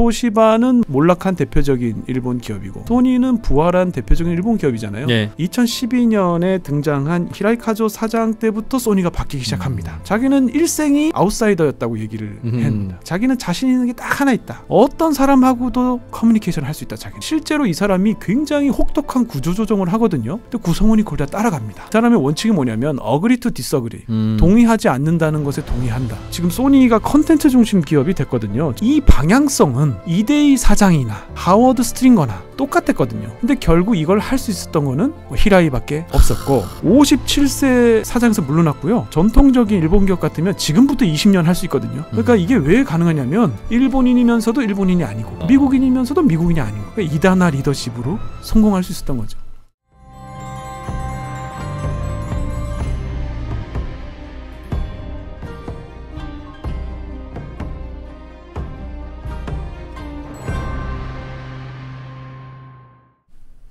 토시바는 몰락한 대표적인 일본 기업이고 소니는 부활한 대표적인 일본 기업이잖아요. 네. 예. 2012년에 등장한 히라이카조 사장 때부터 소니가 바뀌기 시작합니다. 음. 자기는 일생이 아웃사이더였다고 얘기를 음. 했는데 자기는 자신 있는 게 딱 하나 있다. 어떤 사람하고도 커뮤니케이션을 할 수 있다. 자기는 실제로 이 사람이 굉장히 혹독한 구조 조정을 하거든요. 근데 구성원이 그걸 다 따라갑니다. 그 사람의 원칙이 뭐냐면 어그리 투 디서그리 동의하지 않는다는 것에 동의한다. 지금 소니가 컨텐츠 중심 기업이 됐거든요. 이 방향성은 했던 이데이 사장이나 하워드 스트링거나 똑같았거든요. 근데 결국 이걸 할 수 있었던 거는 뭐 히라이밖에 없었고 57세 사장에서 물러났고요. 전통적인 일본 기업 같으면 지금부터 20년 할 수 있거든요. 그러니까 음. 이게 왜 가능하냐면 일본인이면서도 일본인이 아니고 어. 미국인이면서도 미국인이 아니고 그러니까 이단화 리더십으로 성공할 수 있었던 거죠.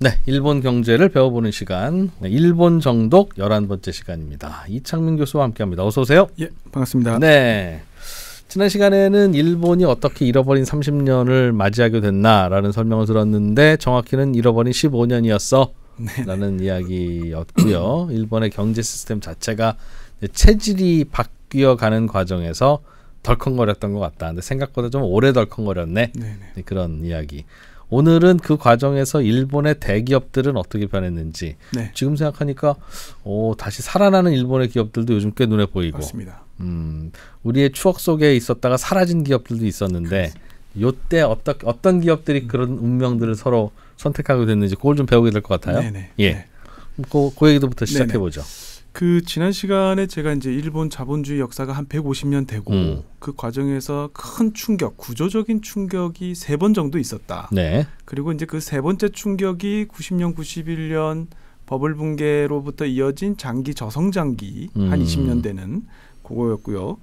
네, 일본 경제를 배워보는 시간, 네, 일본 정독 열한 번째 시간입니다. 이창민 교수와 함께합니다. 어서 오세요. 예, 반갑습니다. 네, 지난 시간에는 일본이 어떻게 잃어버린 30년을 맞이하게 됐나라는 설명을 들었는데 정확히는 잃어버린 15년이었어라는 이야기였고요. 일본의 경제 시스템 자체가 체질이 바뀌어가는 과정에서 덜컹거렸던 것 같다. 근데 생각보다 좀 오래 덜컹거렸네. 네네. 네. 그런 이야기. 오늘은 그 과정에서 일본의 대기업들은 어떻게 변했는지 네. 지금 생각하니까 오, 어, 다시 살아나는 일본의 기업들도 요즘 꽤 눈에 보이고 맞습니다. 음, 우리의 추억 속에 있었다가 사라진 기업들도 있었는데 요때 어떤 어떤 기업들이 그런 운명들을 서로 선택하게 됐는지 그걸 좀 배우게 될 것 같아요. 네네. 예. 네. 그, 그 얘기도부터 시작해 보죠. 그 지난 시간에 제가 이제 일본 자본주의 역사가 한 150년 되고 음. 그 과정에서 큰 충격, 구조적인 충격이 세 번 정도 있었다. 네. 그리고 이제 그 세 번째 충격이 90년, 91년 버블 붕괴로부터 이어진 장기 저성장기 음. 한 20년 되는 그거였고요.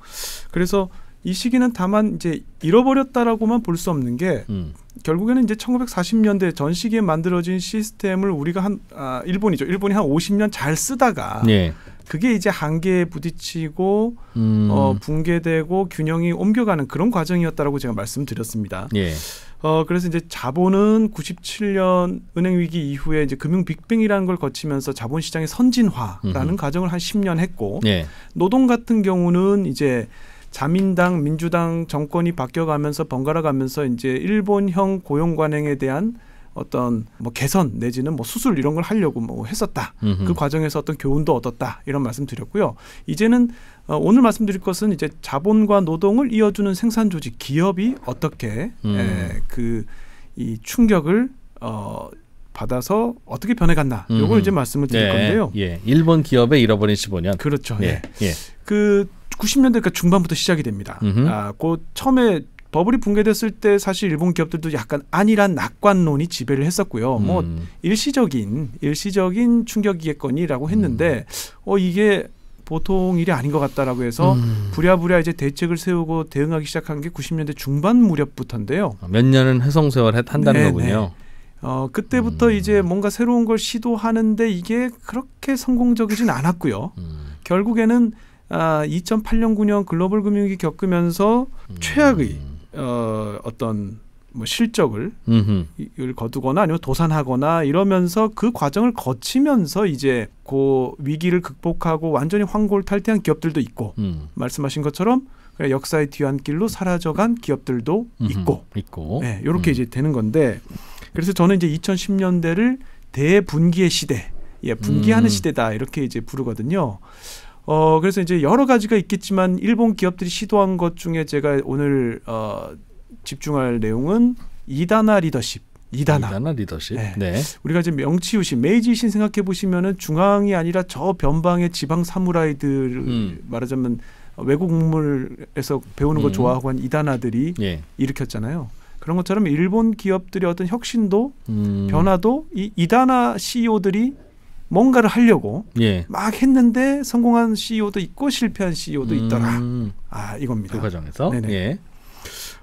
그래서 이 시기는 다만 이제 잃어버렸다라고만 볼 수 없는 게 음. 결국에는 이제 1940년대 전 시기에 만들어진 시스템을 우리가 한 아, 일본이죠. 일본이 한 50년 잘 쓰다가 예. 그게 이제 한계에 부딪히고 음. 어, 붕괴되고 균형이 옮겨가는 그런 과정이었다라고 제가 말씀드렸습니다. 예. 어, 그래서 이제 자본은 97년 은행 위기 이후에 이제 금융 빅뱅이라는 걸 거치면서 자본 시장의 선진화라는 음흠. 과정을 한 10년 했고 예. 노동 같은 경우는 이제 자민당 민주당 정권이 바뀌어가면서 번갈아가면서 이제 일본형 고용 관행에 대한 어떤 뭐 개선 내지는 뭐 수술 이런 걸 하려고 뭐 했었다. 음흠. 그 과정에서 어떤 교훈도 얻었다. 이런 말씀 드렸고요. 이제는 어, 오늘 말씀드릴 것은 이제 자본과 노동을 이어주는 생산 조직 기업이 어떻게 음. 예, 그이 충격을 어 받아서 어떻게 변해갔나. 요걸 이제 말씀을 드릴 예, 건데요. 예. 일본 기업의 잃어버린 15년. 그렇죠. 예. 예. 예. 그 90년대 그러니까 중반부터 시작이 됩니다. 아, 곧 처음에 버블이 붕괴됐을 때 사실 일본 기업들도 약간 안일한 낙관론이 지배를 했었고요. 뭐 음. 뭐 일시적인 일시적인 충격이겠거니라고 했는데 음. 어 이게 보통 일이 아닌 것 같다라고 해서 음. 부랴부랴 이제 대책을 세우고 대응하기 시작한 게 90년대 중반 무렵부터인데요. 아, 몇 년은 해성 세월 한다는 네네. 거군요. 어 그때부터 음. 이제 뭔가 새로운 걸 시도하는데 이게 그렇게 성공적이진 않았고요. 음. 결국에는 아, 2008년 9년 글로벌 금융위기 겪으면서 음. 최악의 어, 어떤 뭐 실적을 을 거두거나 아니면 도산하거나 이러면서 그 과정을 거치면서 이제 그 위기를 극복하고 완전히 황골탈퇴한 기업들도 있고 음. 말씀하신 것처럼 역사의 뒤안길로 사라져간 기업들도 음흠. 있고 있고 네, 이렇게 음. 이제 되는 건데 그래서 저는 이제 2010년대를 대분기의 시대 예 분기하는 음. 시대다 이렇게 이제 부르거든요. 어, 그래서 이제 여러 가지가 있겠지만 일본 기업들이 시도한 것 중에 제가 오늘 어, 집중할 내용은 이단화 리더십. 이단화. 이단화 리더십. 네. 네. 우리가 지금 명치우신 메이지신 생각해 보시면은 중앙이 아니라 저 변방의 지방 사무라이들 음. 말하자면 외국 문물에서 배우는 거 음. 좋아하고 한 이단화들이 예. 일으켰잖아요. 그런 것처럼 일본 기업들의 어떤 혁신도 음. 변화도 이 이단화 CEO들이 뭔가를 하려고 예. 막 했는데 성공한 CEO도 있고 실패한 CEO도 음. 있더라. 아 이겁니다. 그 과정에서. 네네. 예.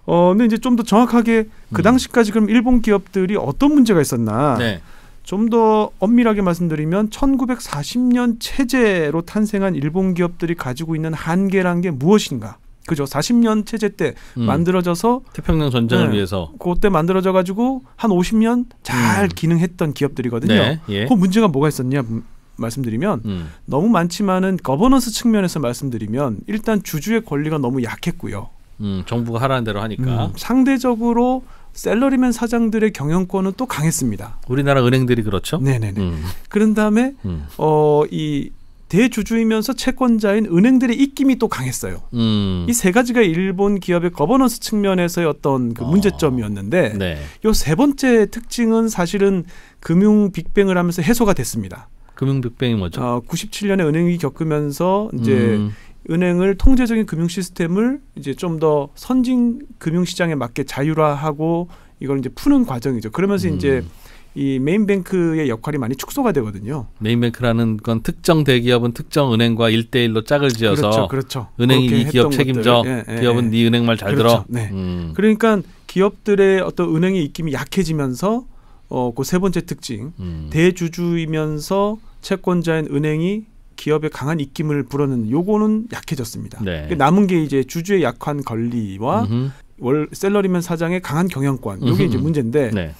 어 근데 이제 좀 더 정확하게 그 음. 당시까지 그럼 일본 기업들이 어떤 문제가 있었나? 네. 좀더 엄밀하게 말씀드리면 1940년 체제로 탄생한 일본 기업들이 가지고 있는 한계란 게 무엇인가? 그죠. 40년 체제 때 음. 만들어져서 태평양 전쟁을 네. 위해서 그때 만들어져 가지고 한 50년 잘 음. 기능했던 기업들이거든요. 네. 예. 그 문제가 뭐가 있었냐 음, 말씀드리면 음. 너무 많지만은 거버넌스 측면에서 말씀드리면 일단 주주의 권리가 너무 약했고요. 음, 정부가 하라는 대로 하니까 음, 상대적으로 셀러리맨 사장들의 경영권은 또 강했습니다. 우리나라 은행들이 그렇죠. 네네네. 그런 다음에 어이 대주주이면서 채권자인 은행들의 입김이 또 강했어요. 음. 이세 가지가 일본 기업의 거버넌스 측면에서의 어떤 그 아. 문제점이었는데 어. 네. 요세 번째 특징은 사실은 금융 빅뱅을 하면서 해소가 됐습니다. 금융 빅뱅이 뭐죠? 어, 97년에 은행이 겪으면서 이제 음. 은행을 통제적인 금융 시스템을 이제 좀 더 선진 금융 시장에 맞게 자율화하고 이걸 이제 푸는 과정이죠. 그러면서 음. 이제 이 메인뱅크의 역할이 많이 축소가 되거든요. 메인뱅크라는 건 특정 대기업은 특정 은행과 1대1로 짝을 지어서 그렇죠, 그렇죠. 은행이 이 기업 책임져, 예, 예, 기업은 예. 네 은행 말잘 그렇죠, 들어. 네. 음. 그러니까 기업들의 어떤 은행의 입김이 약해지면서 어, 그 세 번째 특징 음. 대주주이면서 채권자인 은행이 기업의 강한 입김을 불어는 요거는 약해졌습니다. 네. 그러니까 남은 게 이제 주주의 약한 권리와 음흠. 월 셀러리맨 사장의 강한 경영권 요게 음흠. 이제 문제인데. 네.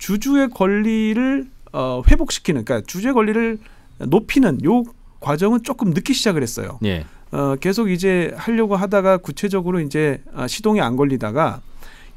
주주의 권리를 어, 회복시키는 그러니까 주주의 권리를 높이는 요 과정은 조금 늦기 시작을 했어요. 예. 어, 계속 이제 하려고 하다가 구체적으로 이제 아, 시동이 안 걸리다가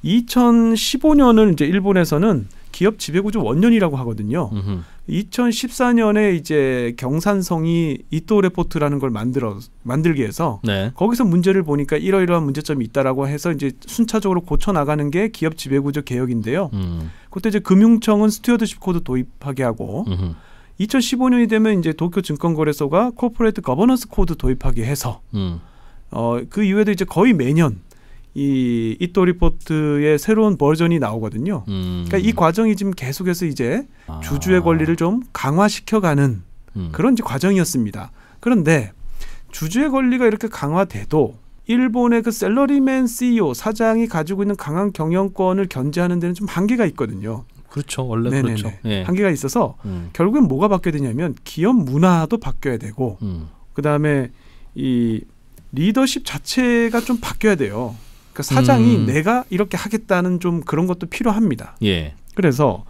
2015년을 이제 일본에서는 기업 지배구조 원년이라고 하거든요. 음흠. 2014년에 이제 경산성이 이토 레포트라는 걸 만들어 만들기 위해서 네. 거기서 문제를 보니까 이러이러한 문제점이 있다라고 해서 이제 순차적으로 고쳐 나가는 게 기업 지배구조 개혁인데요. 음. 그때 이제 금융청은 스튜어드십 코드 도입하게 하고 음흠. 2015년이 되면 이제 도쿄 증권거래소가 코퍼레이트 거버넌스 코드 도입하게 해서 음. 어그 이후에도 이제 거의 매년 이 이토 리포트의 새로운 버전이 나오거든요. 음. 그러니까 이 과정이 지금 계속해서 이제 아. 주주의 권리를 좀 강화시켜가는 음. 그런 이제 과정이었습니다. 그런데 주주의 권리가 이렇게 강화돼도 일본의 그 셀러리맨 CEO 사장이 가지고 있는 강한 경영권을 견제하는 데는 좀 한계가 있거든요. 그렇죠. 원래 네네네. 그렇죠. 예. 한계가 있어서 음. 결국엔 뭐가 바뀌어야 되냐면 기업 문화도 바뀌어야 되고 음. 그다음에 이 리더십 자체가 좀 바뀌어야 돼요. 그러니까 사장이 음. 내가 이렇게 하겠다는 좀 그런 것도 필요합니다. 예. 그래서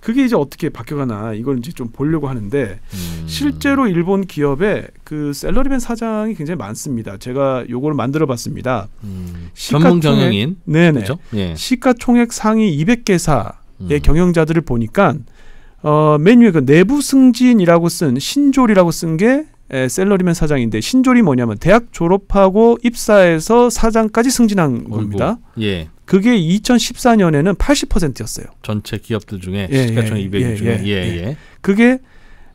그게 이제 어떻게 바뀌어가나 이걸 이제 좀 보려고 하는데 음. 실제로 일본 기업에 그 셀러리맨 사장이 굉장히 많습니다. 제가 요걸 만들어봤습니다. 음. 전문 경영인 네네 예. 시가총액 상위 200개사의 음. 경영자들을 보니까 어, 메뉴에 그 내부 승진이라고 쓴 신졸이라고 쓴게 에, 샐러리맨 사장인데 신조리 뭐냐면 대학 졸업하고 입사해서 사장까지 승진한 어이구, 겁니다. 예. 그게 2014년에는 80%였어요. 전체 기업들 중에 예, 시가총 예, 200위 예, 중에 예 예, 예, 예. 그게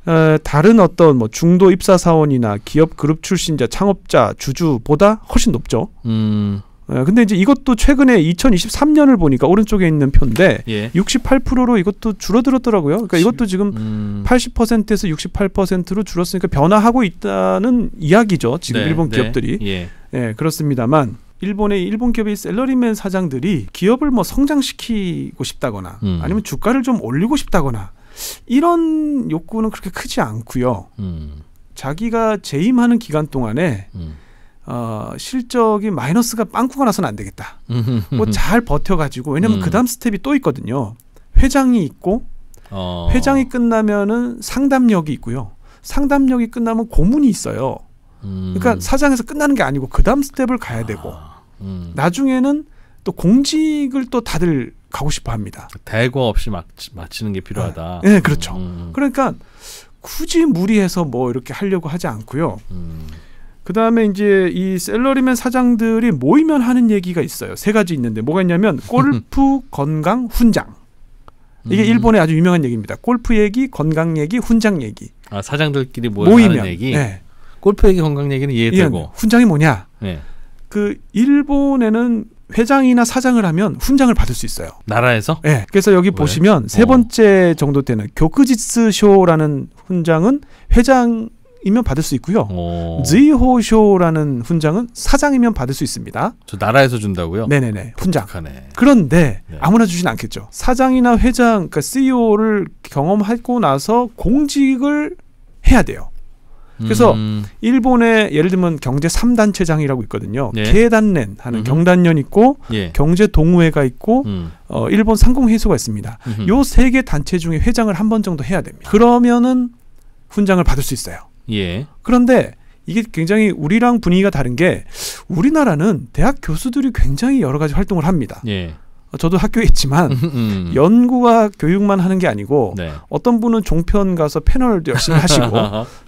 어, 다른 어떤 뭐 중도 입사 사원이나 기업 그룹 출신자, 창업자, 주주보다 훨씬 높죠. 음. 예, 근데 이제 이것도 최근에 2023년을 보니까 오른쪽에 있는 표인데 예. 68%로 이것도 줄어들었더라고요. 그러니까 이것도 지금 음. 80%에서 68%로 줄었으니까 변화하고 있다는 이야기죠. 지금 네, 일본 네. 기업들이. 네. 예. 예, 그렇습니다만 일본의 일본 기업의 셀러리맨 사장들이 기업을 뭐 성장시키고 싶다거나 음. 아니면 주가를 좀 올리고 싶다거나 이런 욕구는 그렇게 크지 않고요. 음. 자기가 재임하는 기간 동안에 음. 어, 실적이 마이너스가 빵꾸가 나서는 안 되겠다. 뭐 잘 버텨가지고 왜냐면 음. 그다음 스텝이 또 있거든요. 회장이 있고 어. 회장이 끝나면은 상담력이 있고요. 상담력이 끝나면 고문이 있어요. 그러니까 음. 그러니까 사장에서 끝나는 게 아니고 그다음 스텝을 가야 되고 아. 음. 나중에는 또 공직을 또 다들 가고 싶어 합니다. 대거 없이 마치, 마치는 게 필요하다. 네, 네 그렇죠. 음. 그러니까 굳이 무리해서 뭐 이렇게 하려고 하지 않고요. 음. 그 다음에 이제 이 셀러리맨 사장들이 모이면 하는 얘기가 있어요. 세 가지 있는데 뭐가 있냐면 골프, 건강, 훈장. 이게 음. 일본의 아주 유명한 얘기입니다. 골프 얘기, 건강 얘기, 훈장 얘기. 아 사장들끼리 모이면 얘기. 네. 골프 얘기, 건강 얘기는 이해되고 훈장이 뭐냐? 네. 그 일본에는 회장이나 사장을 하면 훈장을 받을 수 있어요. 나라에서? 네. 그래서 여기 왜? 보시면 세 어. 번째 정도 되는 교크지스 쇼라는 훈장은 회장 이면 받을 수 있고요. 지호쇼라는 어. 훈장은 사장이면 받을 수 있습니다. 저 나라에서 준다고요? 네네네. 훈장. 독특하네. 그런데 네. 아무나 주진 않겠죠. 사장이나 회장, 그러니까 CEO를 경험하고 나서 공직을 해야 돼요. 그래서 음. 일본의 예를 들면 경제 3단체장이라고 있거든요. 네. 계단렌 하는 음 경단련 있고 예. 경제 동호회가 있고 음. 어, 일본 상공회수가 있습니다. 요 세 개 단체 중에 회장을 한 번 정도 해야 됩니다. 그러면은 훈장을 받을 수 있어요. 예. 그런데 이게 굉장히 우리랑 분위기가 다른 게 우리나라는 대학 교수들이 굉장히 여러 가지 활동을 합니다. 예. 어, 저도 학교에 있지만 음, 음, 음. 연구와 교육만 하는 게 아니고 네. 어떤 분은 종편 가서 패널도 열심히 하시고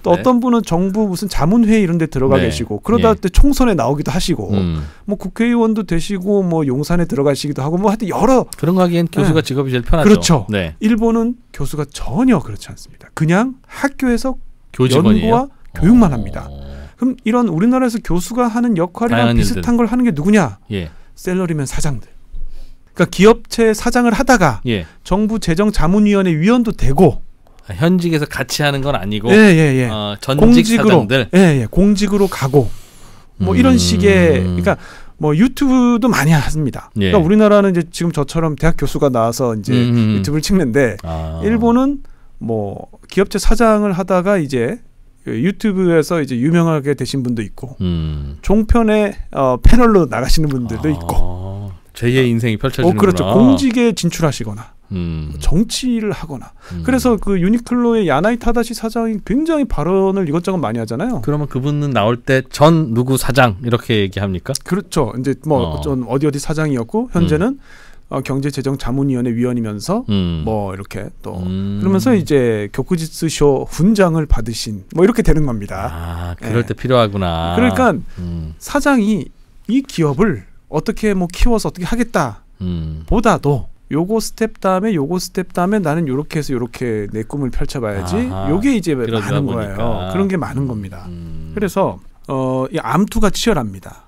또 네. 어떤 분은 정부 무슨 자문회의 이런 데 들어가 네. 계시고 그러다 예. 때 총선에 나오기도 하시고 음. 뭐 국회의원도 되시고 뭐 용산에 들어가시기도 하고 뭐 하여튼 여러 그런 거기엔 네. 교수가 직업이 제일 편하죠. 그렇죠. 네. 일본은 교수가 전혀 그렇지 않습니다. 그냥 학교에서 교직원이에요? 연구와 교육만 어... 합니다. 그럼 이런 우리나라에서 교수가 하는 역할이랑 비슷한 걸 하는 게 누구냐? 예. 셀러리맨 사장들. 그러니까 기업체 사장을 하다가 예. 정부 재정 자문위원회 위원도 되고 아, 현직에서 같이 하는 건 아니고 예, 예, 예. 어, 전직 공직으로, 사장들 예, 예. 공직으로 가고 뭐 음... 이런 식의 그러니까 뭐 유튜브도 많이 합니다. 예. 그러니까 우리나라는 이제 지금 저처럼 대학 교수가 나와서 이제 음음. 음, 음. 유튜브를 찍는데 아. 일본은 뭐 기업체 사장을 하다가 이제 유튜브에서 이제 유명하게 되신 분도 있고 음. 종편에 어, 패널로 나가시는 분들도 아, 있고 제의 어, 인생이 펼쳐지는 어, 그렇죠 공직에 진출하시거나 음. 정치를 하거나 음. 그래서 그 유니클로의 야나이 타다시 사장이 굉장히 발언을 이것저것 많이 하잖아요. 그러면 그분은 나올 때 전 누구 사장 이렇게 얘기합니까? 그렇죠. 이제 뭐 어. 어디 어디 사장이었고 현재는 음. 어, 경제재정자문위원회 위원이면서 음. 뭐 이렇게 또 음. 그러면서 이제 격쿠지스쇼 훈장을 받으신 뭐 이렇게 되는 겁니다. 아 네. 그럴 네. 때 필요하구나. 그러니까 음. 사장이 이 기업을 어떻게 뭐 키워서 어떻게 하겠다 음. 보다도 요거 스텝 다음에 요거 스텝 다음에 나는 요렇게 해서 요렇게 내 꿈을 펼쳐봐야지 아하. 요게 이제 많은 보니까. 거예요. 그런 게 많은 겁니다. 음. 그래서 어, 이 암투가 치열합니다.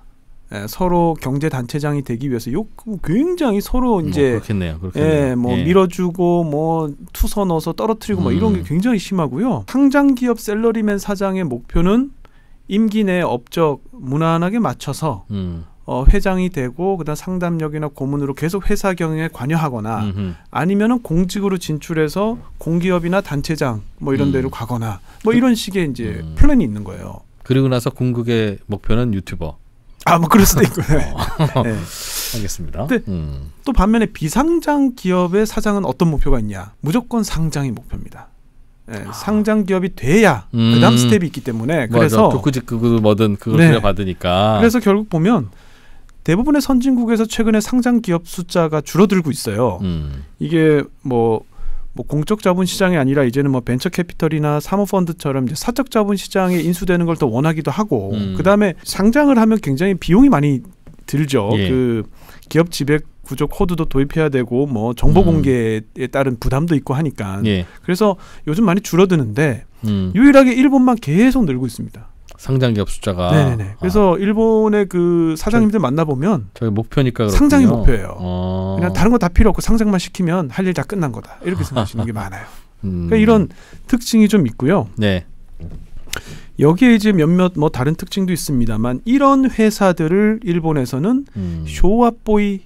예, 서로 경제 단체장이 되기 위해서 요 굉장히 서로 뭐 이제 뭐 그렇겠네요. 그렇겠네요. 예, 뭐 예. 밀어주고 뭐 투서 넣어서 떨어뜨리고 음. 뭐 이런 게 음. 굉장히 심하고요. 상장 기업 셀러리맨 사장의 목표는 임기 내 업적 무난하게 맞춰서 음. 어, 회장이 되고 그다음 상담력이나 고문으로 계속 회사 경영에 관여하거나 아니면은 공직으로 진출해서 공기업이나 단체장 뭐 이런 음. 데로 가거나 뭐 이런 식의 이제 음. 플랜이 있는 거예요. 그리고 나서 공극의 목표는 유튜버. 아, 뭐 그럴 수도 있고. 어. 네. 네. 알겠습니다. 근데 음. 또 반면에 비상장 기업의 사장은 어떤 목표가 있냐? 무조건 상장이 목표입니다. 네, 아. 상장 기업이 돼야 음. 그다음 스텝이 있기 때문에 그래서 독구직 그, 그거 그 뭐든 그걸 네. 받으니까. 그래서 결국 보면 대부분의 선진국에서 최근에 상장 기업 숫자가 줄어들고 있어요. 음. 이게 뭐뭐 공적 자본 시장이 아니라 이제는 뭐 벤처 캐피털이나 사모펀드처럼 사적 자본 시장에 인수되는 걸 더 원하기도 하고 음. 그다음에 상장을 하면 굉장히 비용이 많이 들죠. 예. 그 기업 지배 구조 코드도 도입해야 되고 뭐 정보 음. 공개에 음. 따른 부담도 있고 하니까 예. 그래서 요즘 많이 줄어드는데 음. 유일하게 일본만 계속 늘고 있습니다. 상장 기업 숫자가 네네네. 아. 그래서 아. 일본의 그 사장님들 만나 보면 저희 목표니까 그렇군요. 상장이 목표예요. 어. 그냥 다른 거 다 필요 없고 상장만 시키면 할 일 다 끝난 거다 이렇게 생각하시는 게 많아요. 음. 그러니까 이런 특징이 좀 있고요. 네. 여기에 이제 몇몇 뭐 다른 특징도 있습니다만 이런 회사들을 일본에서는 음. 쇼와보이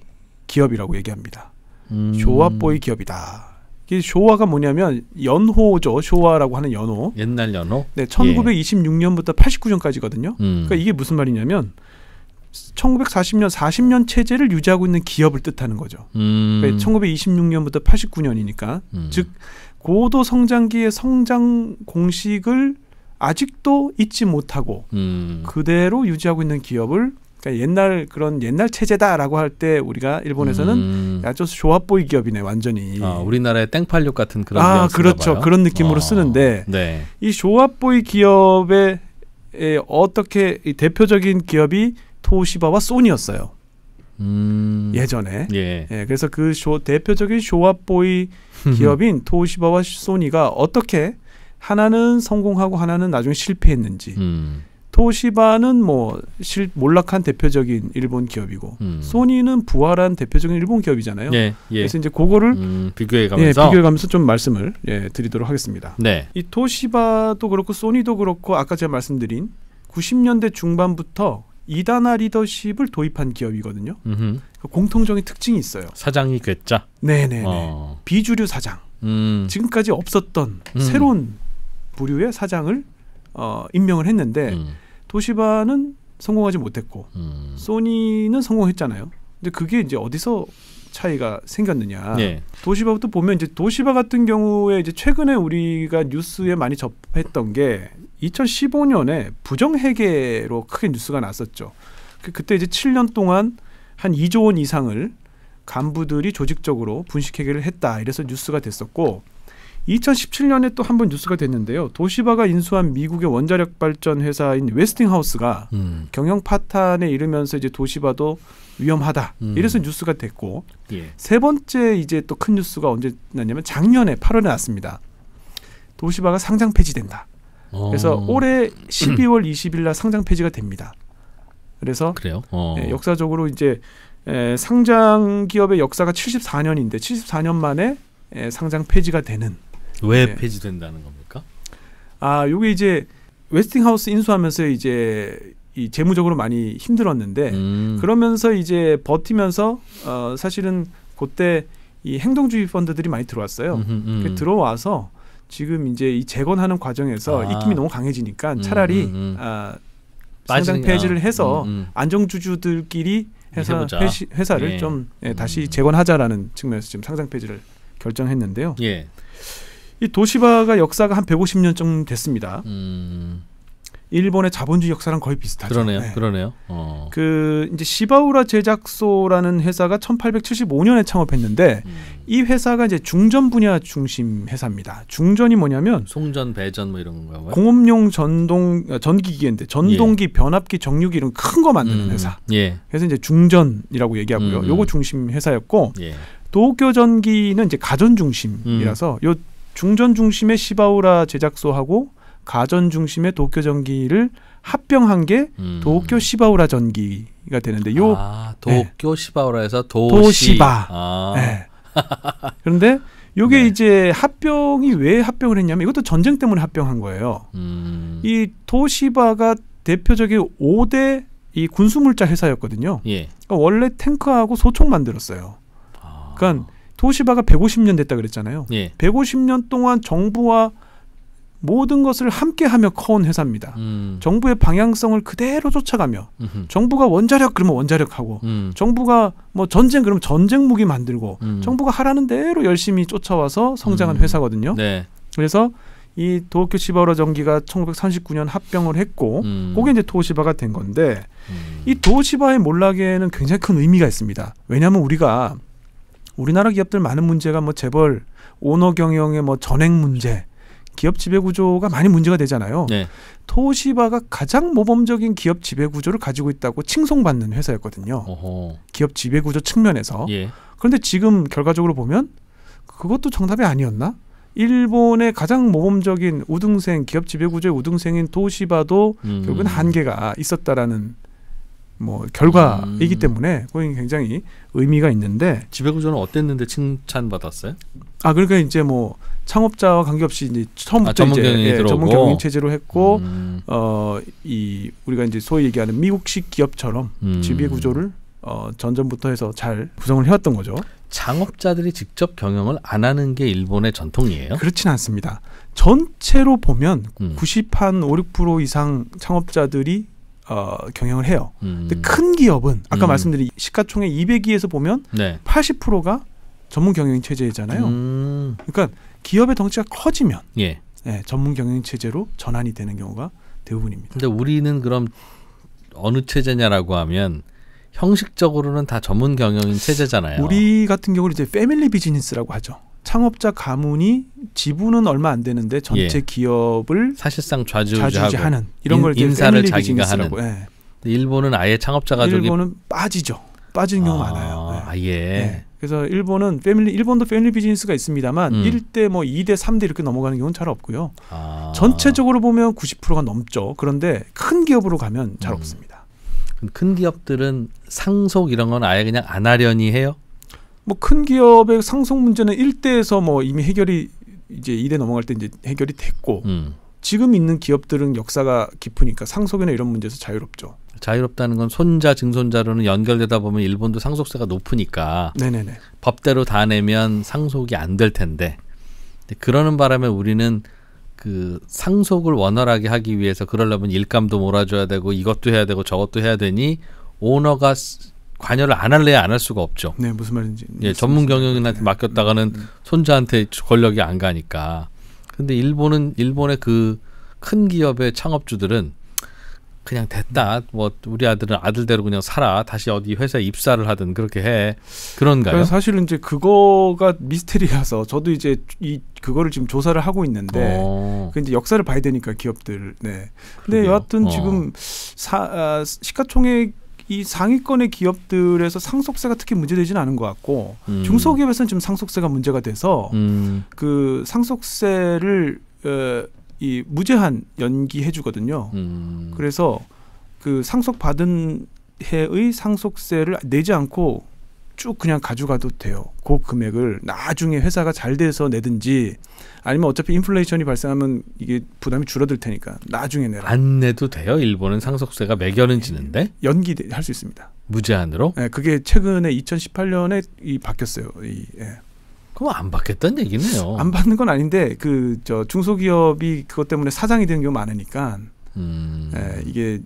기업이라고 얘기합니다. 음. 쇼와보이 기업이다. 이 쇼와가 뭐냐면 연호죠. 쇼와라고 하는 연호. 옛날 연호. 네, 1926년부터 예. 89년까지거든요. 음. 그러니까 이게 무슨 말이냐면 1940년 40년 체제를 유지하고 있는 기업을 뜻하는 거죠. 음. 그러니까 1926년부터 89년이니까 음. 즉 고도 성장기의 성장 공식을 아직도 잊지 못하고 음. 그대로 유지하고 있는 기업을 그러니까 옛날 그런 옛날 체제다라고 할 때 우리가 일본에서는 음. 아주 조합보이 기업이네 완전히. 아, 우리나라의 땡팔육 같은 그런. 아 그렇죠 봐요. 그런 느낌으로 어. 쓰는데 네. 이 조합보이 기업의 에, 어떻게 이 대표적인 기업이 토시바와 소니였어요. 음. 예전에. 예. 예. 그래서 그 쇼, 대표적인 조합보이 기업인 토시바와 소니가 어떻게 하나는 성공하고 하나는 나중에 실패했는지. 음. 토시바는 뭐 실 몰락한 대표적인 일본 기업이고 음. 소니는 부활한 대표적인 일본 기업이잖아요. 예, 예. 그래서 이제 그거를 음, 예, 비교해가면서 예, 비교해가면서 좀 말씀을 예, 드리도록 하겠습니다. 네. 이 토시바도 그렇고 소니도 그렇고 아까 제가 말씀드린 90년대 중반부터 이단화 리더십을 도입한 기업이거든요. 음 공통적인 특징이 있어요. 사장이 괴짜. 네네네. 어. 비주류 사장. 음. 지금까지 없었던 음. 새로운 부류의 사장을 어, 임명을 했는데 음. 도시바는 성공하지 못했고 음. 소니는 성공했잖아요. 근데 그게 이제 어디서 차이가 생겼느냐. 네. 도시바부터 보면 이제 도시바 같은 경우에 이제 최근에 우리가 뉴스에 많이 접했던 게 2015년에 부정회계로 크게 뉴스가 났었죠. 그 그때 이제 7년 동안 한 2조 원 이상을 간부들이 조직적으로 분식회계를 했다 이래서 뉴스가 됐었고 2017년에 또 한 번 뉴스가 됐는데요. 도시바가 인수한 미국의 원자력 발전 회사인 웨스팅하우스가 음. 경영 파탄에 이르면서 이제 도시바도 위험하다. 음. 이래서 뉴스가 됐고 예. 세 번째 이제 또 큰 뉴스가 언제 났냐면 작년에 8월에 났습니다. 도시바가 상장 폐지된다. 어. 그래서 올해 12월 20일 날 상장 폐지가 됩니다. 그래서 그래요? 어. 예, 역사적으로 이제 에, 예, 상장 기업의 역사가 74년인데 74년 만에 에, 예, 상장 폐지가 되는 왜 네. 폐지된다는 겁니까? 아, 요게 이제 웨스팅하우스 인수하면서 이제 이 재무적으로 많이 힘들었는데 음. 그러면서 이제 버티면서 어 사실은 그때 이 행동주의 펀드들이 많이 들어왔어요. 음흠, 음. 그 들어와서 지금 이제 이 재건하는 과정에서 아. 익힘이 너무 강해지니까 음, 차라리 음, 음. 아 상장 폐지를 아, 해서 음, 안정주주들끼리 회사 회시, 회사를 예. 좀 예, 다시 재건하자라는 측면에서 지금 상장 폐지를 결정했는데요. 예. 이 도시바가 역사가 한 150년 정도 됐습니다. 음. 일본의 자본주의 역사랑 거의 비슷하죠. 그러네요. 네. 그러네요. 어. 그 이제 시바우라 제작소라는 회사가 1875년에 창업했는데 음. 이 회사가 이제 중전 분야 중심 회사입니다. 중전이 뭐냐면 송전, 배전 뭐 이런 건가요? 공업용 전동 어, 전기기계인데 전동기, 예. 변압기, 정유기 이런 큰 거 만드는 음. 회사. 예. 그래서 이제 중전이라고 얘기하고요. 음. 음. 요거 중심 회사였고 예. 도쿄 전기는 이제 가전 중심이라서 음. 요 중전 중심의 시바우라 제작소하고 가전 중심의 도쿄 전기를 합병한 게 음. 도쿄 시바우라 전기가 되는데 요 아, 도쿄 네. 시바우라에서 도시. 바 아. 네. 그런데 요게 네. 이제 합병이 왜 합병을 했냐면 이것도 전쟁 때문에 합병한 거예요. 음. 이 도시바가 대표적인 5대 이 군수물자 회사였거든요. 예. 그러니까 원래 탱크하고 소총 만들었어요. 아. 그러니까 도시바가 150년 됐다 그랬잖아요. 예. 150년 동안 정부와 모든 것을 함께하며 커온 회사입니다. 음. 정부의 방향성을 그대로 쫓아가며 음흠. 정부가 원자력 그러면 원자력하고 음. 정부가 뭐 전쟁 그러면 전쟁 무기 만들고 음. 정부가 하라는 대로 열심히 쫓아와서 성장한 음. 회사거든요. 네. 그래서 이 도쿄 시바우라 전기가 1939년 합병을 했고 음. 그게 이제 도시바가 된 건데 음. 이 도시바의 몰락에는 굉장히 큰 의미가 있습니다. 왜냐하면 우리가 우리나라 기업들 많은 문제가 뭐 재벌, 오너 경영의 뭐 전액 문제, 기업 지배 구조가 많이 문제가 되잖아요. 네. 토시바가 가장 모범적인 기업 지배 구조를 가지고 있다고 칭송받는 회사였거든요. 어허. 기업 지배 구조 측면에서. 예. 그런데 지금 결과적으로 보면 그것도 정답이 아니었나? 일본의 가장 모범적인 우등생 기업 지배 구조의 우등생인 토시바도 음. 결국은 한계가 있었다라는 뭐 결과이기 음. 때문에 그건 굉장히 의미가 있는데 지배구조는 어땠는데 칭찬 받았어요? 아 그러니까 이제 뭐 창업자와 관계없이 이제 처음부터 아, 이제 경영 예, 전문 경영 체제로 했고 음. 어이 우리가 이제 소위 얘기하는 미국식 기업처럼 음. 지배구조를 어, 전전부터 해서 잘 구성을 해왔던 거죠. 창업자들이 직접 경영을 안 하는 게 일본의 전통이에요? 그렇진 않습니다. 전체로 보면 음. 90한 5, 6% 이상 창업자들이 어, 경영을 해요. 음. 근데 큰 기업은 아까 음. 말씀드린 시가총액 200위에서 보면 네. 80%가 전문 경영 체제잖아요. 음. 그러니까 기업의 덩치가 커지면 예. 네, 전문 경영 체제로 전환이 되는 경우가 대부분입니다. 근데 우리는 그럼 어느 체제냐라고 하면 형식적으로는 다 전문 경영인 체제잖아요. 우리 같은 경우는 이제 패밀리 비즈니스라고 하죠. 창업자 가문이 지분은 얼마 안 되는데 전체 예. 기업을 사실상 좌지우지하는 이런 인, 걸 인사를 자기가 하는. 거 예. 일본은 아예 창업자 가족이 일본은 빠지죠. 빠진 경우 아, 많아요. 아예. 아, 예. 예. 그래서 일본은 패밀리 일본도 패밀리 비즈니스가 있습니다만 음. 1대 뭐 2대 3대 이렇게 넘어가는 경우는 잘 없고요. 아. 전체적으로 보면 90%가 넘죠. 그런데 큰 기업으로 가면 잘 음. 없습니다. 큰 기업들은 상속 이런 건 아예 그냥 안 하려니 해요? 뭐큰 기업의 상속 문제는 일대에서뭐 이미 해결이 이제 일에 넘어갈 때 이제 해결이 됐고 음. 지금 있는 기업들은 역사가 깊으니까 상속이나 이런 문제에서 자유롭죠. 자유롭다는 건 손자 증손자로는 연결되다 보면 일본도 상속세가 높으니까 네네네. 법대로 다 내면 상속이 안 될 텐데 그러는 바람에 우리는 그 상속을 원활하게 하기 위해서 그러려면 일감도 몰아줘야 되고 이것도 해야 되고 저것도 해야 되니 오너가 관여를 안 할래야 안 할 수가 없죠. 네, 무슨 말인지. 예, 전문 경영인한테 맡겼다가는 음. 손자한테 권력이 안 가니까. 근데 일본은 일본의 그 큰 기업의 창업주들은 그냥 됐다. 뭐 우리 아들은 아들대로 그냥 살아. 다시 어디 회사에 입사를 하든 그렇게 해. 그런가요? 그러니까 사실은 이제 그거가 미스테리라서 저도 이제 이 그거를 지금 조사를 하고 있는데 어. 그 이제 역사를 봐야 되니까 기업들. 네. 근데 그러게요. 여하튼 어. 지금 사 아, 시가총액 이 상위권의 기업들에서 상속세가 특히 문제되지는 않은 것 같고 음. 중소기업에서는 지금 상속세가 문제가 돼서 음. 그 상속세를 어, 이 무제한 연기해 주거든요. 음. 그래서 그 상속 받은 해의 상속세를 내지 않고 쭉 그냥 가져가도 돼요. 그 금액을 나중에 회사가 잘 돼서 내든지 아니면 어차피 인플레이션이 발생하면 이게 부담이 줄어들 테니까 나중에 내라. 안 내도 돼요. 일본은 상속세가 매겨는 지는데 연기할 수 있습니다. 무제한으로? 네, 그게 최근에 2018년에 이 바뀌었어요. 이 예. 그럼 안 받겠다는 얘기네요. 안 받는 건 아닌데 그 저 중소기업이 그것 때문에 사장이 된 경우 많으니까 음. 예, 이게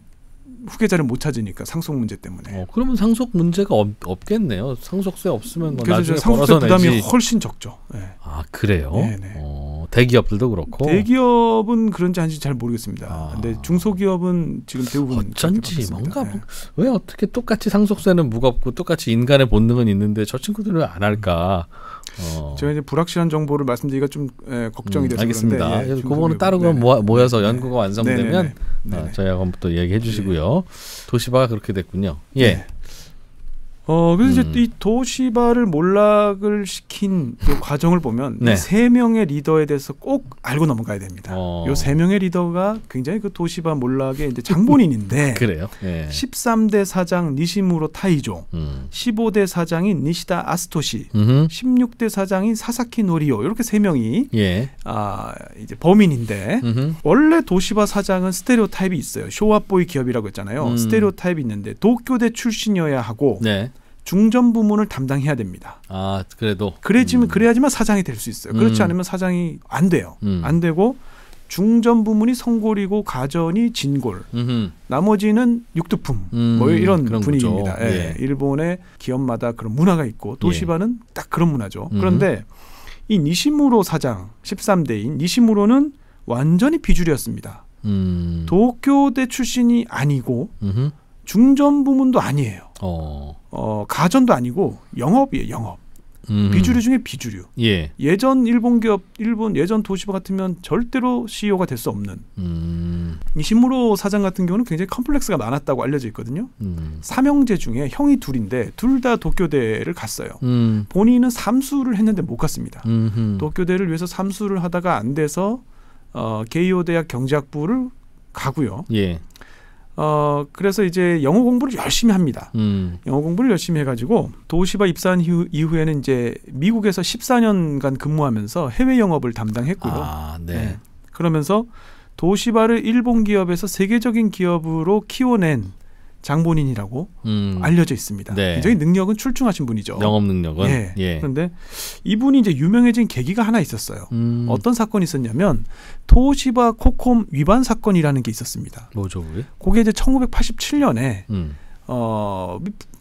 후계자를 못 찾으니까 상속 문제 때문에. 어, 그러면 상속 문제가 없, 겠네요 상속세 없으면 뭐 나중에 상속세 부담이 내지. 훨씬 적죠. 네. 아 그래요? 네, 네. 어, 대기업들도 그렇고. 대기업은 그런지 아닌지 잘 모르겠습니다. 아. 근데 중소기업은 지금 대부분 어쩐지 뭔가 뭐 네. 왜 어떻게 똑같이 상속세는 무겁고 똑같이 인간의 본능은 있는데 저 친구들은 안 할까? 음. 어. 제가 이제 불확실한 정보를 말씀드리기가 좀 예, 걱정이 되 음, 돼서 알겠습니다. 그런데, 예, 그거는 따로 네. 모여서 연구가 완성되면 네, 네, 네. 아, 저희하고 또 얘기해 주시고요. 도시바가 그렇게 됐군요. 예. 어 그래서 음. 이제 이 도시바를 몰락을 시킨 그 과정을 보면 네. 세 명의 리더에 대해서 꼭 알고 넘어가야 됩니다. 어. 요세 명의 리더가 굉장히 그 도시바 몰락의 이제 장본인인데 그래요. 네. 예. 13대 사장 니시무로 타이종, 음. 15대 사장인 니시다 아스토시, 음흠. 16대 사장인 사사키 노리오 이렇게 세 명이 예. 아 이제 범인인데 음흠. 원래 도시바 사장은 스테레오 타입이 있어요. 쇼와보이 기업이라고 했잖아요. 음. 스테레오 타입이 있는데 도쿄대 출신이어야 하고 네. 중점 부문을 담당해야 됩니다. 아 그래도 그래지만 음. 그래야지만 사장이 될 수 있어요. 그렇지 음. 않으면 사장이 안 돼요. 음. 안 되고 중점 부문이 성골이고 가전이 진골, 음흠. 나머지는 육두품 음, 뭐 이런 분위기입니다. 예. 예. 일본의 기업마다 그런 문화가 있고 도시바는 예. 딱 그런 문화죠. 음흠. 그런데 이 니시무로 사장 13대인 니시무로는 완전히 비주류였습니다. 음. 도쿄대 출신이 아니고 음흠. 중점 부문도 아니에요. 어. 어 가전도 아니고 영업이에요. 영업. 음. 비주류 중에 비주류. 예. 예전 일본 기업, 일본 예전 도시바 같으면 절대로 CEO가 될 수 없는. 음. 이 시무로 사장 같은 경우는 굉장히 컴플렉스가 많았다고 알려져 있거든요. 음. 삼형제 중에 형이 둘인데 둘 다 도쿄대를 갔어요. 음. 본인은 삼수를 했는데 못 갔습니다. 음흠. 도쿄대를 위해서 삼수를 하다가 안 돼서 어, 게이오 대학 경제학부를 가고요. 예. 어 그래서 이제 영어 공부를 열심히 합니다. 음. 영어 공부를 열심히 해가지고 도시바 입사한 이후, 이후에는 이제 미국에서 14년간 근무하면서 해외 영업을 담당했고요. 아, 네. 네. 그러면서 도시바를 일본 기업에서 세계적인 기업으로 키워낸 장본인이라고 음. 알려져 있습니다. 네. 굉장히 능력은 출중하신 분이죠. 영업 능력은. 예. 예. 그런데 이분이 이제 유명해진 계기가 하나 있었어요. 음. 어떤 사건이 있었냐면 도시바 코콤 위반 사건이라는 게 있었습니다. 뭐죠, 그게? 그게 이제 1987년에 음. 어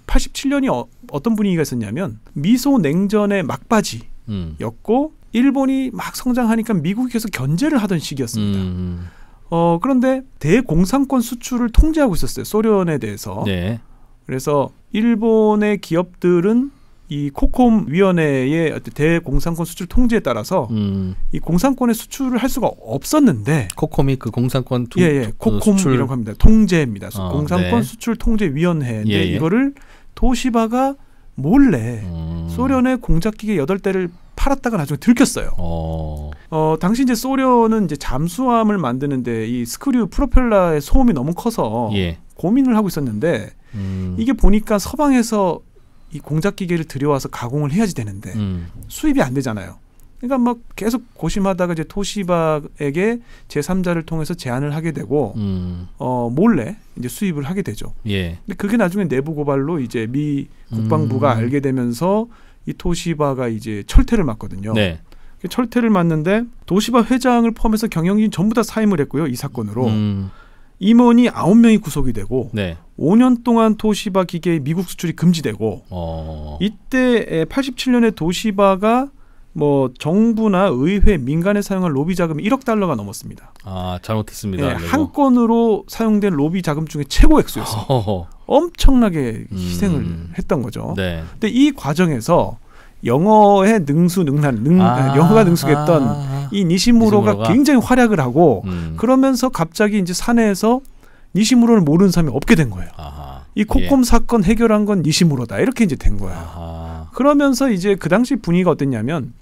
87년이 어, 어떤 분위기가 있었냐면 미소 냉전의 막바지였고 음. 일본이 막 성장하니까 미국에서 견제를 하던 시기였습니다. 음, 음. 어, 그런데 대공산권 수출을 통제하고 있었어요. 소련에 대해서. 네. 그래서 일본의 기업들은 이 코콤 위원회의 대공산권 수출 통제에 따라서 음. 이 공산권의 수출을 할 수가 없었는데 코콤이 그 공산권 통, 예, 예. 그 코콤 이라고 합니다. 통제입니다. 어, 공산권 네. 수출 통제 위원회인데 예, 예. 이거를 도시바가 몰래 음. 소련의 공작기계 여덟 대를 팔았다가 나중에 들켰어요. 어. 어 당시 이제 소련은 이제 잠수함을 만드는데 이 스크류 프로펠러의 소음이 너무 커서 예. 고민을 하고 있었는데 음. 이게 보니까 서방에서 이 공작 기계를 들여와서 가공을 해야지 되는데 음. 수입이 안 되잖아요. 그러니까 막 계속 고심하다가 이제 토시바에게 제3자를 통해서 제안을 하게 되고 음. 어 몰래 이제 수입을 하게 되죠. 예. 근데 그게 나중에 내부 고발로 이제 미 국방부가 음. 알게 되면서 이 토시바가 이제 철퇴를 맞거든요. 네. 그 철퇴를 맞는데 도시바 회장을 포함해서 경영진 전부 다 사임을 했고요. 이 사건으로 음. 임원이 아홉 명이 구속이 되고 네. 5년 동안 도시바 기계의 미국 수출이 금지되고 어. 이때 87년에 도시바가 뭐 정부나 의회 민간에 사용한 로비 자금이 1억 달러가 넘었습니다. 아 잘못했습니다. 네, 한 건으로 사용된 로비 자금 중에 최고 액수였어요. 어 엄청나게 음. 희생을 음. 했던 거죠. 네. 근데 이 과정에서 영어에 능수능란, 능, 아, 예, 영어가 능숙했던 아, 아, 이 니시무로가, 니시무로가, 굉장히 활약을 하고 음. 그러면서 갑자기 이제 사내에서 니시무로를 모르는 사람이 없게 된 거예요. 아하, 이 예. 코콤 예. 사건 해결한 건 니시무로다 이렇게 이제 된 거야. 아하. 그러면서 이제 그 당시 분위기가 어땠냐면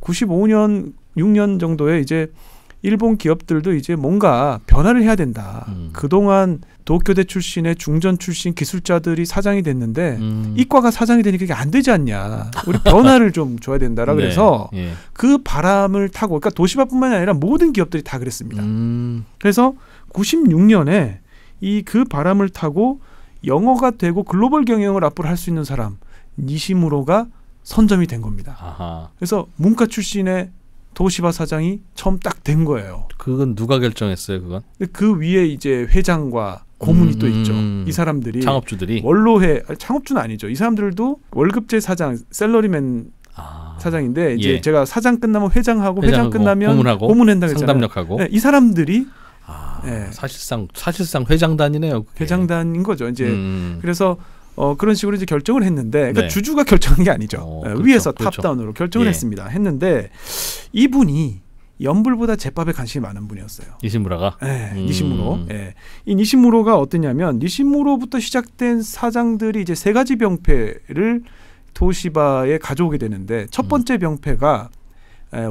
95년 6년 정도에 이제 일본 기업들도 이제 뭔가 변화를 해야 된다. 음. 그동안 도쿄대 출신의 중전 출신 기술자들이 사장이 됐는데 음. 이과가 사장이 되니까 이게 안 되지 않냐. 우리 변화를 좀 줘야 된다라 네. 그래서 예. 그 바람을 타고 그러니까 도시바뿐만이 아니라 모든 기업들이 다 그랬습니다. 음. 그래서 96년에 이 그 바람을 타고 영어가 되고 글로벌 경영을 앞으로 할 수 있는 사람 니시무로가 선점이 된 겁니다. 아하. 그래서 문과 출신의 도시바 사장이 처음 딱 된 거예요. 그건 누가 결정했어요, 그건? 그 위에 이제 회장과 고문이 음, 또 있죠. 음, 음. 이 사람들이 창업주들이 원로회 창업주는 아니죠. 이 사람들도 월급제 사장, 셀러리맨 아, 사장인데 이제 예. 제가 사장 끝나면 회장하고, 회장하고 회장 끝나면 고문하고 고문한다고 상담력하고 네, 이 사람들이 아, 네. 사실상 사실상 회장단이네요. 그게. 회장단인 거죠. 이제 음. 그래서 어, 그런 식으로 이제 결정을 했는데 그러니까 네. 주주가 결정한 게 아니죠. 어, 네, 그렇죠. 위에서 그렇죠. 탑다운으로 결정을 예. 했습니다. 했는데 이분이 연불보다 제밥에 관심이 많은 분이었어요. 니시무라가? 네, 음. 니시무로. 네. 예. 이 니시무로가 어떠냐면 니시무로부터 시작된 사장들이 이제 세 가지 병폐를 도시바에 가져오게 되는데 첫 음. 번째 병폐가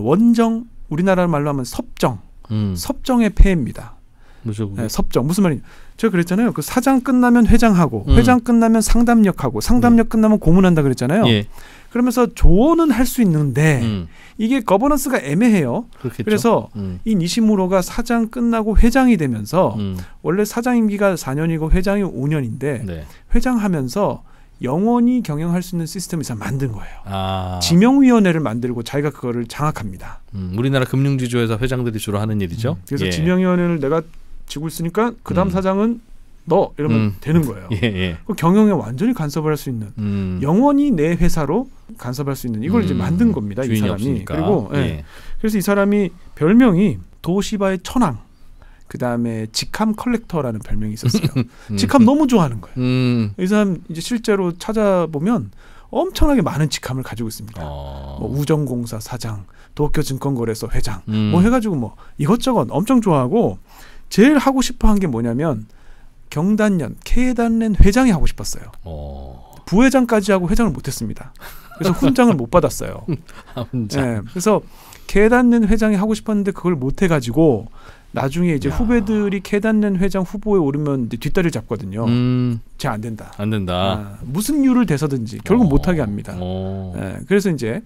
원정 우리나라 말로 하면 섭정 음. 섭정의 폐입니다. 무슨 그렇죠. 네, 섭정 무슨 말이냐? 제가 그랬잖아요. 그 사장 끝나면 회장하고 음. 회장 끝나면 상담력하고 상담력 음. 네. 끝나면 고문한다 그랬잖아요. 예. 그러면서 조언은 할 수 있는데 음. 이게 거버넌스가 애매해요. 그렇겠죠. 그래서 음. 이 니시무로가 사장 끝나고 회장이 되면서 음. 원래 사장 임기가 4년이고 회장이 5년인데 네. 회장하면서 영원히 경영할 수 있는 시스템을 잘 만든 거예요. 아. 지명위원회를 만들고 자기가 그거를 장악합니다. 음, 우리나라 금융지주회사 회장들이 주로 하는 일이죠. 음, 그래서 예. 지명위원회를 내가 지고 있으니까 그 다음 음. 사장은 너 이러면 음. 되는 거예요. 예, 예. 그 경영에 완전히 간섭을 할 수 있는 음. 영원히 내 회사로 간섭할 수 있는 이걸 이제 음. 만든 겁니다. 이 사람이 없으니까. 그리고 예. 예. 그래서 이 사람이 별명이 도시바의 천왕. 그 다음에 직함 컬렉터라는 별명이 있었어요. 음. 직함 너무 좋아하는 거예요. 음. 이 사람 이제 실제로 찾아보면 엄청나게 많은 직함을 가지고 있습니다. 어. 뭐 우정공사 사장, 도쿄증권거래소 회장, 뭐 음. 뭐 해가지고 뭐 이것저것 엄청 좋아하고 제일 하고 싶어 한 게 뭐냐면 경단련 K단련 회장이 하고 싶었어요. 오. 어. 부회장까지 하고 회장을 못했습니다. 그래서 훈장을 못 받았어요. 아, 네, 그래서 계단낸 회장이 하고 싶었는데 그걸 못 해가지고 나중에 이제 야. 후배들이 계단낸 회장 후보에 오르면 이제 뒷다리를 잡거든요. 제 음. 쟤안 된다. 안 된다. 아, 무슨 이유를 대서든지 결국 어. 못하게 합니다. 어. 네, 그래서 이제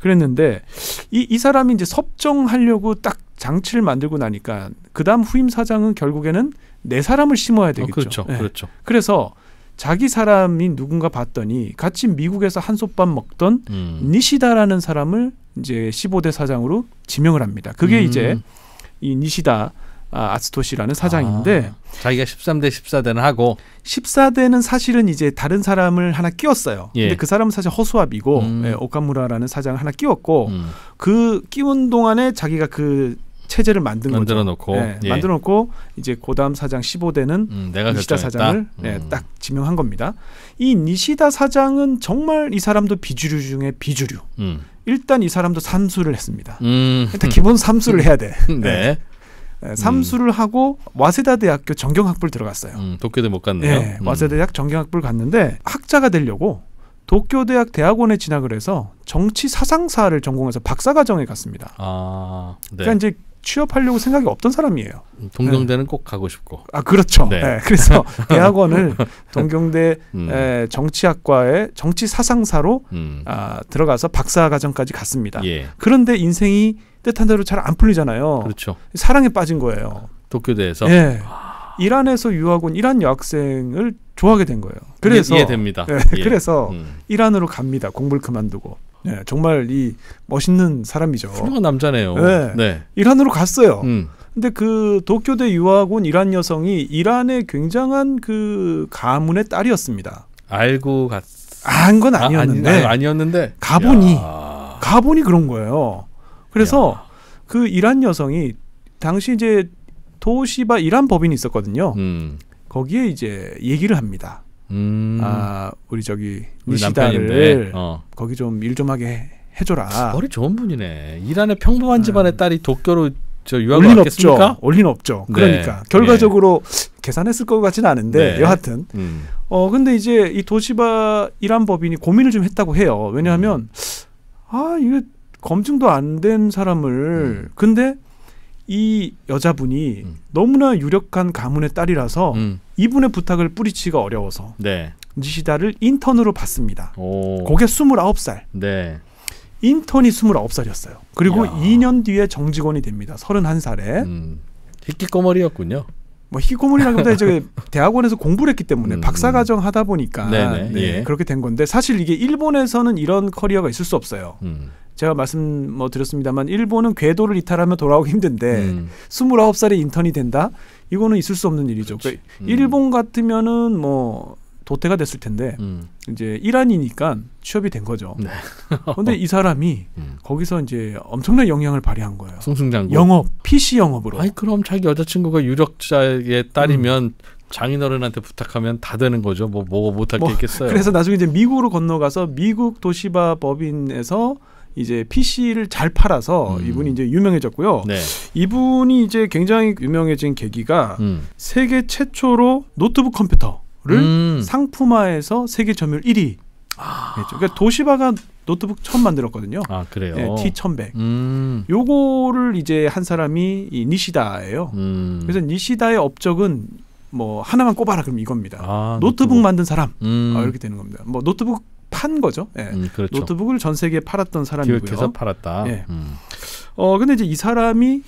그랬는데 이, 이 사람이 이제 섭정하려고 딱 장치를 만들고 나니까 그다음 후임 사장은 결국에는 내 사람을 심어야 어, 되겠죠. 어, 그렇죠. 네. 그렇죠. 그래서 자기 사람이 누군가 봤더니 같이 미국에서 한솥밥 먹던 음. 니시다라는 사람을 이제 15대 사장으로 지명을 합니다. 그게 음. 이제 이 니시다 아, 아츠토시라는 사장인데 아, 자기가 13대 14대는 하고 14대는 사실은 이제 다른 사람을 하나 끼웠어요. 예. 근데 그 사람은 사실 허수아비고 음. 예, 오카무라라는 사장을 하나 끼웠고 음. 그 끼운 동안에 자기가 그 체제를 만든 만들어 거죠. 놓고 네, 예. 예. 만들어 놓고 이제 고담 사장 15대는 음, 니시다 사장을 음. 네, 딱 지명한 겁니다. 이 니시다 사장은 정말 이 사람도 비주류 중에 비주류. 음. 일단 이 사람도 삼수를 했습니다. 음. 일단 기본 삼수를 해야 돼. 네. 네. 삼수를 하고 와세다 대학교 정경학부를 들어갔어요. 음, 도쿄대 못 갔네요. 네, 와세다 대학 정경학부를 갔는데 학자가 되려고 도쿄대학 대학원에 진학을 해서 정치 사상사를 전공해서 박사과정에 갔습니다. 아, 네. 그러니까 이제 취업하려고 생각이 없던 사람이에요. 음, 동경대는 네. 꼭 가고 싶고. 아 그렇죠. 네. 네. 그래서 대학원을 동경대 음. 에, 정치학과의 정치 사상사로 음. 아, 들어가서 박사 과정까지 갔습니다. 예. 그런데 인생이 뜻한 대로 잘 안 풀리잖아요. 그렇죠. 사랑에 빠진 거예요. 도쿄대에서. 예. 이란에서 유학 온 이란 여학생을 좋아하게 된 거예요. 그래서 이해됩니다. 예, 예. 그래서 음. 이란으로 갑니다. 공부를 그만두고. 네, 정말 이 멋있는 사람이죠. 훌륭한 남자네요. 네, 네. 이란으로 갔어요. 음. 근데 그 도쿄대 유학온 이란 여성이 이란의 굉장한 그 가문의 딸이었습니다. 알고 갔. 안건 아니었는데. 아, 아니, 었는데 가보니 야. 가보니 그런 거예요. 그래서 야. 그 이란 여성이 당시 이제 도시바 이란 법인이 있었거든요. 음. 거기에 이제 얘기를 합니다. 음. 아 우리 저기 우리 니시다를 어. 거기 좀 일좀 좀 하게 해줘라. 머리 좋은 분이네. 이란의 평범한 음. 집안의 음. 딸이 도쿄로 저 유학을 갔겠습니까? 올린 없죠. 네. 그러니까 네. 결과적으로 네. 계산했을 것 같지는 않은데 네. 여하튼 음. 어 근데 이제 이 도시바 이란 법인이 고민을 좀 했다고 해요. 왜냐하면 음. 아 이게 검증도 안 된 사람을 음. 근데 이 여자분이 음. 너무나 유력한 가문의 딸이라서 음. 이분의 부탁을 뿌리치기가 어려워서 네. 니시다를 인턴으로 받습니다. 오. 그게 29살. 네. 인턴이 29살이었어요. 그리고 야. 2년 뒤에 정직원이 됩니다. 31살에. 희끼꼬머리였군요. 음. 뭐희꼬머리라기보다 이제 대학원에서 공부를 했기 때문에 음. 박사과정 하다 보니까 네, 예. 그렇게 된 건데 사실 이게 일본에서는 이런 커리어가 있을 수 없어요. 음. 제가 말씀 뭐 드렸습니다만 일본은 궤도를 이탈하면 돌아오기 힘든데 음. 29살에 인턴이 된다? 이거는 있을 수 없는 일이죠. 그러니까 음. 일본 같으면은 뭐 도태가 됐을 텐데 음. 이제 이란이니까 취업이 된 거죠. 네. 그런데 이 사람이 음. 거기서 이제 엄청난 영향을 발휘한 거예요. 송승장 영업, PC 영업으로. 아니 그럼 자기 여자친구가 유력자의 딸이면 음. 장인어른한테 부탁하면 다 되는 거죠. 뭐 뭐가 못할 뭐, 게 있겠어요. 그래서 나중에 이제 미국으로 건너가서 미국 도시바 법인에서 이제 PC를 잘 팔아서 음. 이분이 이제 유명해졌고요. 네. 이분이 이제 굉장히 유명해진 계기가 음. 세계 최초로 노트북 컴퓨터를 음. 상품화해서 세계 점유율 1위. 그러니까 아. 그러니까 도시바가 노트북 처음 만들었거든요. 아 그래요. 네, T1100. 음. 요거를 이제 한 사람이 이 니시다예요. 음. 그래서 니시다의 업적은 뭐 하나만 꼽아라 그럼 이겁니다. 아, 노트북, 노트북 만든 사람 음. 아, 이렇게 되는 겁니다. 뭐 노트북 판 거죠. 예. 음, 그렇죠. 노트북을 전 세계에 팔았던 사람이고요. 기획해서 팔았다. 예. 음. 어 근데 이제 이 사람이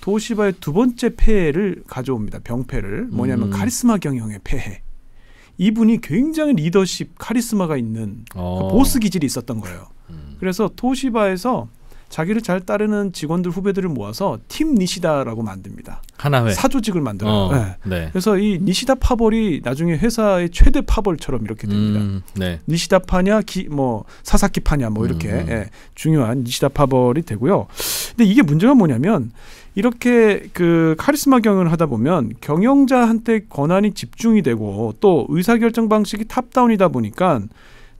도시바의 두 번째 폐해를 가져옵니다. 병폐를 뭐냐면 음. 카리스마 경영의 폐해. 이분이 굉장히 리더십, 카리스마가 있는 어. 그 보스 기질이 있었던 거예요. 음. 그래서 도시바에서 자기를 잘 따르는 직원들 후배들을 모아서 팀 니시다라고 만듭니다. 하나회 사조직을 만들어요. 어, 네. 네. 그래서 이 니시다 파벌이 나중에 회사의 최대 파벌처럼 이렇게 됩니다. 음, 네. 니시다 파냐, 기, 뭐 사사키 파냐, 뭐 이렇게 음, 음. 예, 중요한 니시다 파벌이 되고요. 근데 이게 문제가 뭐냐면 이렇게 그 카리스마 경영을 하다 보면 경영자한테 권한이 집중이 되고 또 의사결정 방식이 탑다운이다 보니까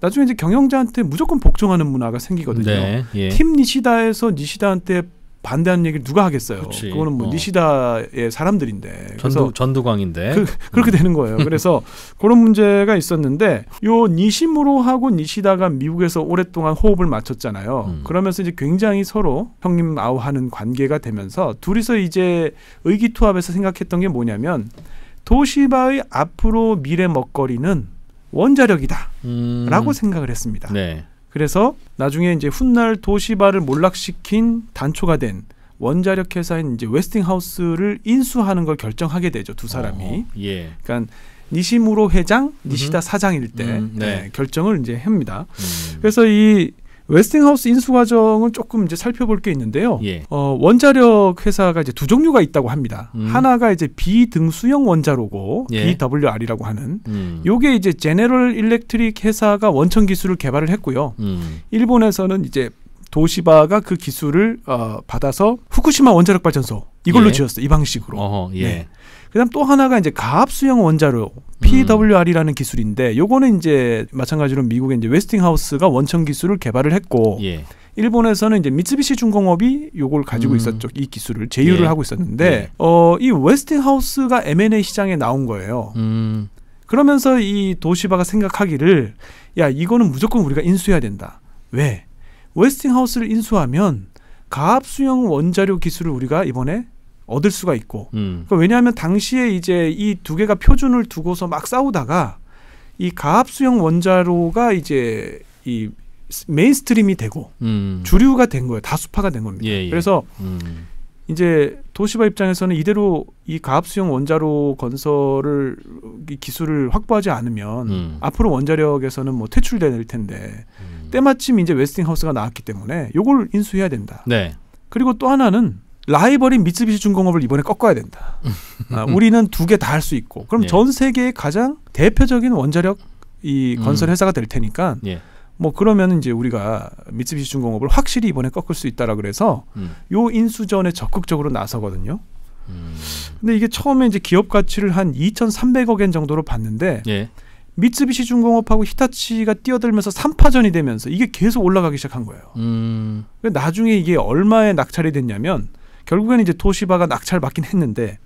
나중에 이제 경영자한테 무조건 복종하는 문화가 생기거든요. 네, 예. 팀 니시다에서 니시다한테 반대하는 얘기를 누가 하겠어요. 그치. 그거는 뭐 어. 니시다의 사람들인데. 전두, 전두광인데. 그, 렇게 음. 되는 거예요. 그래서 그런 문제가 있었는데 요 니시무로하고 니시다가 미국에서 오랫동안 호흡을 맞췄잖아요. 음. 그러면서 이제 굉장히 서로 형님 아우하는 관계가 되면서 둘이서 이제 의기투합해서 생각했던 게 뭐냐면 도시바의 앞으로 미래 먹거리는 원자력이다라고 음. 생각을 했습니다. 네. 그래서 나중에 이제 훗날 도시바를 몰락시킨 단초가 된 원자력 회사인 이제 웨스팅하우스를 인수하는 걸 결정하게 되죠 두 사람이. 어, 예. 그러니까 니시무로 회장, 니시다 음 사장일 때 음, 네. 네, 결정을 이제 합니다. 음. 그래서 이 웨스팅하우스 인수 과정은 조금 이제 살펴볼 게 있는데요. 예. 어, 원자력 회사가 이제 두 종류가 있다고 합니다. 음. 하나가 이제 비등수형 원자로고 예. BWR이라고 하는 음. 요게 이제 제네럴 일렉트릭 회사가 원천 기술을 개발을 했고요. 음. 일본에서는 이제 도시바가 그 기술을 어, 받아서 후쿠시마 원자력 발전소 이걸로 예. 지었어요. 이 방식으로. 어허, 예. 네. 그다음 또 하나가 이제 가압수형 원자료 PWR이라는 음. 기술인데 요거는 이제 마찬가지로 미국의 이제 웨스팅하우스가 원천 기술을 개발을 했고 예. 일본에서는 이제 미쓰비시 중공업이 요걸 가지고 음. 있었죠. 이 기술을 제휴를 예. 하고 있었는데 예. 어이 웨스팅하우스가 M&A 시장에 나온 거예요. 음. 그러면서 이 도시바가 생각하기를 야 이거는 무조건 우리가 인수해야 된다. 왜? 웨스팅하우스를 인수하면 가압수형 원자료 기술을 우리가 이번에 얻을 수가 있고 음. 그 왜냐하면 당시에 이제 이 두 개가 표준을 두고서 막 싸우다가 이 가압수형 원자로가 이제 이 메인스트림이 되고 음. 주류가 된 거예요 다수파가 된 겁니다 예, 예. 그래서 음. 이제 도시바 입장에서는 이대로 이 가압수형 원자로 건설을 기술을 확보하지 않으면 음. 앞으로 원자력에서는 뭐 퇴출될 텐데 음. 때마침 이제 웨스팅하우스가 나왔기 때문에 요걸 인수해야 된다 네. 그리고 또 하나는 라이벌인 미쓰비시 중공업을 이번에 꺾어야 된다. 음. 아, 우리는 두 개 다 할 수 있고 그럼 예. 전 세계의 가장 대표적인 원자력 이 건설 음. 회사가 될 테니까 예. 뭐 그러면 이제 우리가 미쓰비시 중공업을 확실히 이번에 꺾을 수 있다라 그래서 음. 요 인수전에 적극적으로 나서거든요. 음. 근데 이게 처음에 이제 기업 가치를 한 2,300억 엔 정도로 봤는데 예. 미쓰비시 중공업하고 히타치가 뛰어들면서 삼파전이 되면서 이게 계속 올라가기 시작한 거예요. 음. 나중에 이게 얼마에 낙찰이 됐냐면 결국에는 이제 도시바가 낙찰 받긴 했는데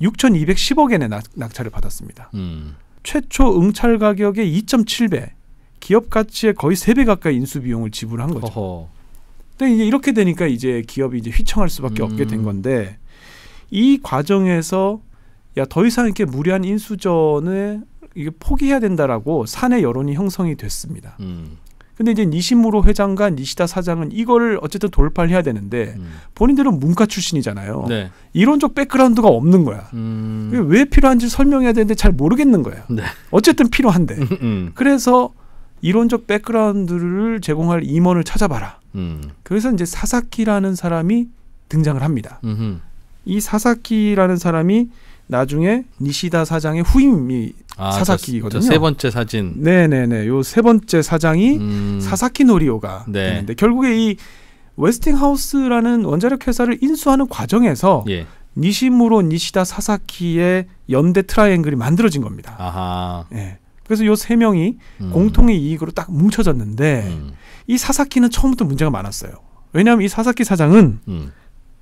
6,210억엔의 낙, 찰을 받았습니다. 음. 최초 응찰 가격의 2.7배, 기업 가치의 거의 3배 가까이 인수 비용을 지불한 거죠. 어허. 근데 이제 이렇게 되니까 이제 기업이 이제 휘청할 수밖에 음. 없게 된 음. 건데 이 과정에서 야 더 이상 이렇게 무리한 인수전을 이게 포기해야 된다라고 사내 여론이 형성이 됐습니다. 음. 근데 이제 니시무로 회장과 니시다 사장은 이걸 어쨌든 돌파를 해야 되는데 음. 본인들은 문과 출신이잖아요. 네. 이론적 백그라운드가 없는 거야. 음. 왜 필요한지 설명해야 되는데 잘 모르겠는 거야 네. 어쨌든 필요한데. 음, 음. 그래서 이론적 백그라운드를 제공할 임원을 찾아봐라. 음. 그래서 이제 사사키라는 사람이 등장을 합니다. 음흠. 이 사사키라는 사람이 나중에 니시다 사장의 후임이 아, 사사키거든요. 세 번째 사진. 네네네. 요 세 번째 사장이 음... 사사키 노리오가 네. 되는데 결국에 이 웨스팅하우스라는 원자력 회사를 인수하는 과정에서 예. 니시무로 니시다 사사키의 연대 트라이앵글이 만들어진 겁니다. 아하. 예. 그래서 요 세 명이 음. 공통의 이익으로 딱 뭉쳐졌는데 음. 이 사사키는 처음부터 문제가 많았어요. 왜냐하면 이 사사키 사장은 음.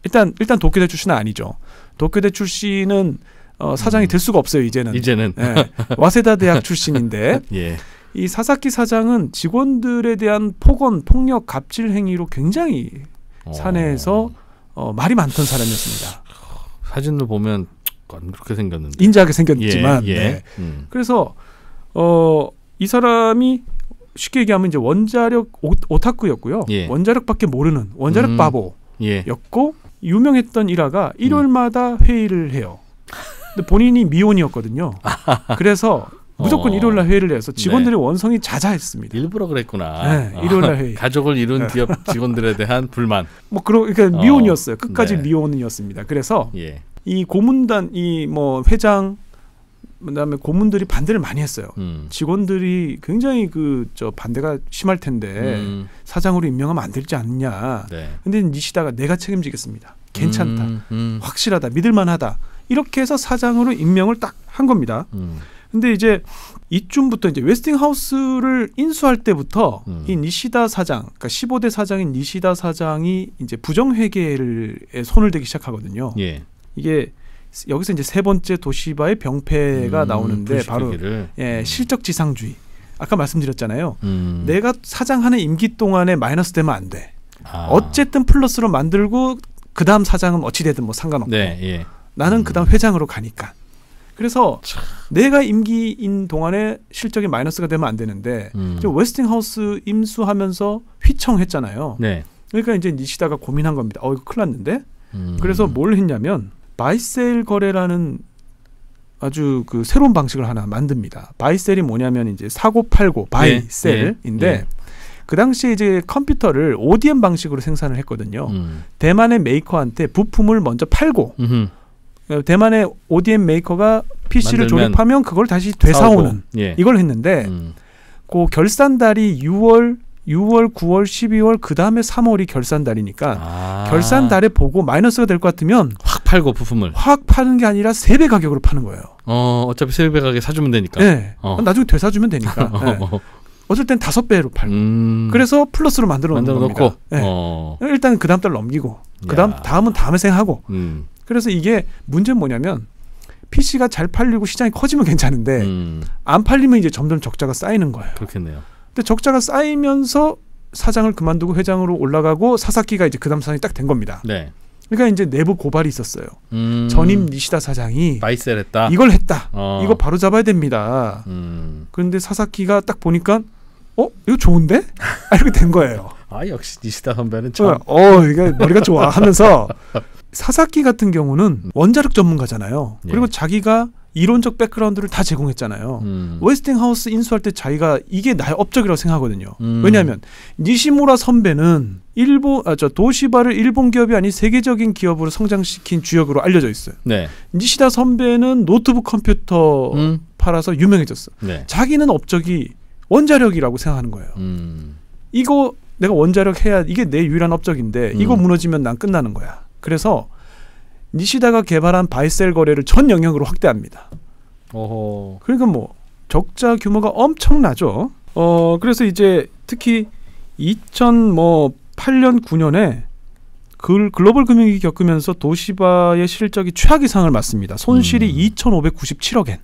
일단 일단 도쿄대 출신은 아니죠. 도쿄대 출신은 어, 사장이 음. 될 수가 없어요 이제는. 이제는 예. 와세다 대학 출신인데 예. 이 사사키 사장은 직원들에 대한 폭언, 폭력, 갑질 행위로 굉장히 어. 사내에서 어, 말이 많던 사람이었습니다. 사진을 보면 안 그렇게 생겼는데 인자하게 생겼지만 예, 예, 네. 음. 그래서 어, 이 사람이 쉽게 얘기하면 이제 원자력 오, 타쿠였고요 예. 원자력밖에 모르는 원자력 음. 바보였고 예. 유명했던 일화가 일요일마다 음. 회의를 해요. 근데 본인이 미혼이었거든요. 그래서 어. 무조건 어. 일요일 날 회의를 해서 직원들의 네. 원성이 자자했습니다. 일부러 그랬구나. 네, 아, 일요일 날 회의. 가족을 이룬 네. 기업 직원들에 대한 불만. 뭐 그러 그러니까 미혼이었어요. 어. 끝까지 네. 미혼이었습니다. 그래서 예. 이 고문단 이 뭐 회장 그다음에 고문들이 반대를 많이 했어요. 음. 직원들이 굉장히 그 저 반대가 심할 텐데 음. 사장으로 임명하면 안 될지 않느냐. 네. 근데 니시다가 내가 책임지겠습니다. 괜찮다. 음, 음. 확실하다. 믿을만하다. 이렇게 해서 사장으로 임명을 딱 한 겁니다. 음. 근데 이제 이쯤부터 이제 웨스팅하우스를 인수할 때부터 음. 이 니시다 사장, 그러니까 15대 사장인 니시다 사장이 이제 부정회계를에 손을 대기 시작하거든요. 예. 이게 여기서 이제 세 번째 도시바의 병폐가 음, 나오는데 바로 예, 음. 실적 지상주의. 아까 말씀드렸잖아요. 음. 내가 사장하는 임기 동안에 마이너스 되면 안 돼. 아. 어쨌든 플러스로 만들고 그 다음 사장은 어찌 되든 뭐 상관없고 네, 예. 나는 음. 그 다음 회장으로 가니까. 그래서 참. 내가 임기인 동안에 실적이 마이너스가 되면 안 되는데 음. 웨스팅하우스 임수하면서 휘청했잖아요. 네. 그러니까 이제 니시다가 고민한 겁니다. 어 이거 큰일 났는데. 음. 그래서 뭘 했냐면 바이셀 거래라는 아주 그 새로운 방식을 하나 만듭니다. 바이셀이 뭐냐면 이제 사고 팔고 예, 바이셀인데 예, 예, 그 당시에 이제 컴퓨터를 ODM 방식으로 생산을 했거든요. 음. 대만의 메이커한테 부품을 먼저 팔고 음흠. 어, 대만의 ODM 메이커가 PC를 조립하면 그걸 다시 되사오는 예. 이걸 했는데 음. 그 결산달이 6월 6월, 9월, 12월 그 다음에 3월이 결산달이니까 아. 결산달에 보고 마이너스가 될 것 같으면 확 팔고 부품을 확 파는 게 아니라 세 배 가격으로 파는 거예요. 어 어차피 세 배 가격에 사주면 되니까. 네. 어. 나중에 되사주면 되니까. 네. 어쩔 땐 다섯 배로 팔고. 음. 그래서 플러스로 만들어, 만들어 놓고. 네. 어. 일단 그 다음 달 넘기고. 그 다음 다음은 다음에 생하고. 음. 그래서 이게 문제는 뭐냐면 PC가 잘 팔리고 시장이 커지면 괜찮은데 음. 안 팔리면 이제 점점 적자가 쌓이는 거예요. 그렇겠네요. 근데 적자가 쌓이면서 사장을 그만두고 회장으로 올라가고 사사키가 이제 그 다음 사장이 딱 된 겁니다. 네. 그러니까 이제 내부 고발이 있었어요. 음. 전임 니시다 사장이 이 했다. 이걸 했다. 어. 이거 바로 잡아야 됩니다. 음. 그런데 사사키가 딱 보니까 어 이거 좋은데? 아, 이렇게 된 거예요. 아 역시 니시다 선배는 참. 그러니까, 어 이게 머리가 좋아 하면서 사사키 같은 경우는 원자력 전문가잖아요. 그리고 예. 자기가 이론적 백그라운드를 다 제공했잖아요. 음. 웨스팅하우스 인수할 때 자기가 이게 나의 업적이라고 생각하거든요. 음. 왜냐하면 니시무라 선배는 일본 아 저 도시바를 일본 기업이 아닌 세계적인 기업으로 성장시킨 주역으로 알려져 있어요. 네. 니시다 선배는 노트북 컴퓨터 음. 팔아서 유명해졌어. 네. 자기는 업적이 원자력이라고 생각하는 거예요. 음. 이거 내가 원자력 해야 이게 내 유일한 업적인데 이거 음. 무너지면 난 끝나는 거야. 그래서 니시다가 개발한 바이셀 거래를 전 영역으로 확대합니다. 어허. 그러니까 뭐 적자 규모가 엄청나죠. 어 그래서 이제 특히 2008년 뭐 9년에 글, 글로벌 금융위기 겪으면서 도시바의 실적이 최악 이상을 맞습니다. 손실이 음. 2,597억 엔.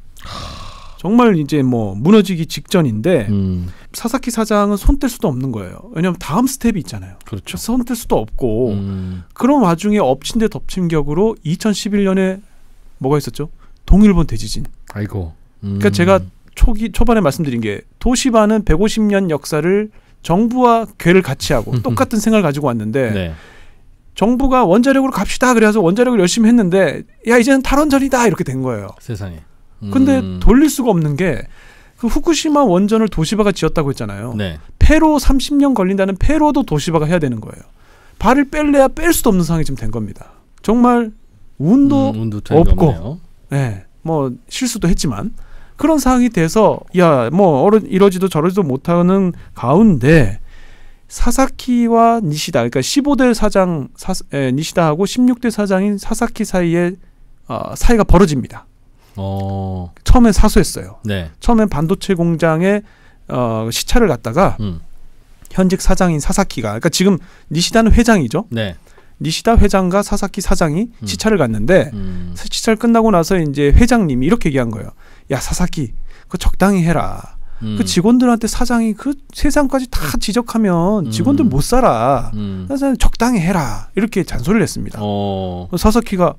정말 이제 뭐 무너지기 직전인데 음. 사사키 사장은 손 뗄 수도 없는 거예요. 왜냐하면 다음 스텝이 있잖아요. 그렇죠. 손뗄 수도 없고 음. 그런 와중에 엎친 데 덮친 격으로 2011년에 뭐가 있었죠? 동일본 대지진. 아이고. 음. 그러니까 제가 초기 초반에 말씀드린 게 도시바는 150년 역사를 정부와 괴를 같이 하고 똑같은 생각을 가지고 왔는데 네. 정부가 원자력으로 갑시다 그래서 원자력을 열심히 했는데 야 이제는 탈원전이다 이렇게 된 거예요. 세상에. 근데 음. 돌릴 수가 없는 게그 후쿠시마 원전을 도시바가 지었다고 했잖아요. 네. 폐로 30년 걸린다는 폐로도 도시바가 해야 되는 거예요. 발을 뺄래야 뺄 수도 없는 상황이 지금 된 겁니다. 정말 운도, 음, 운도 없고, 예, 네, 뭐 실수도 했지만 그런 상황이 돼서 야 뭐 이러지도 저러지도 못하는 가운데 사사키와 니시다 그러니까 15대 사장 사, 에, 니시다하고 16대 사장인 사사키 사이에 어, 사이가 벌어집니다. 어. 처음엔 사수했어요. 네. 처음엔 반도체 공장에 어, 시차를 갔다가 음. 현직 사장인 사사키가 그러니까 지금 니시다는 회장이죠. 네. 니시다 회장과 사사키 사장이 음. 시차를 갔는데 음. 시찰 끝나고 나서 이제 회장님이 이렇게 얘기한 거예요. 야 사사키 그 적당히 해라. 음. 그 직원들한테 사장이 그 세상까지 다 음. 지적하면 음. 직원들 못 살아. 음. 그래서 적당히 해라 이렇게 잔소리를 했습니다. 어. 사사키가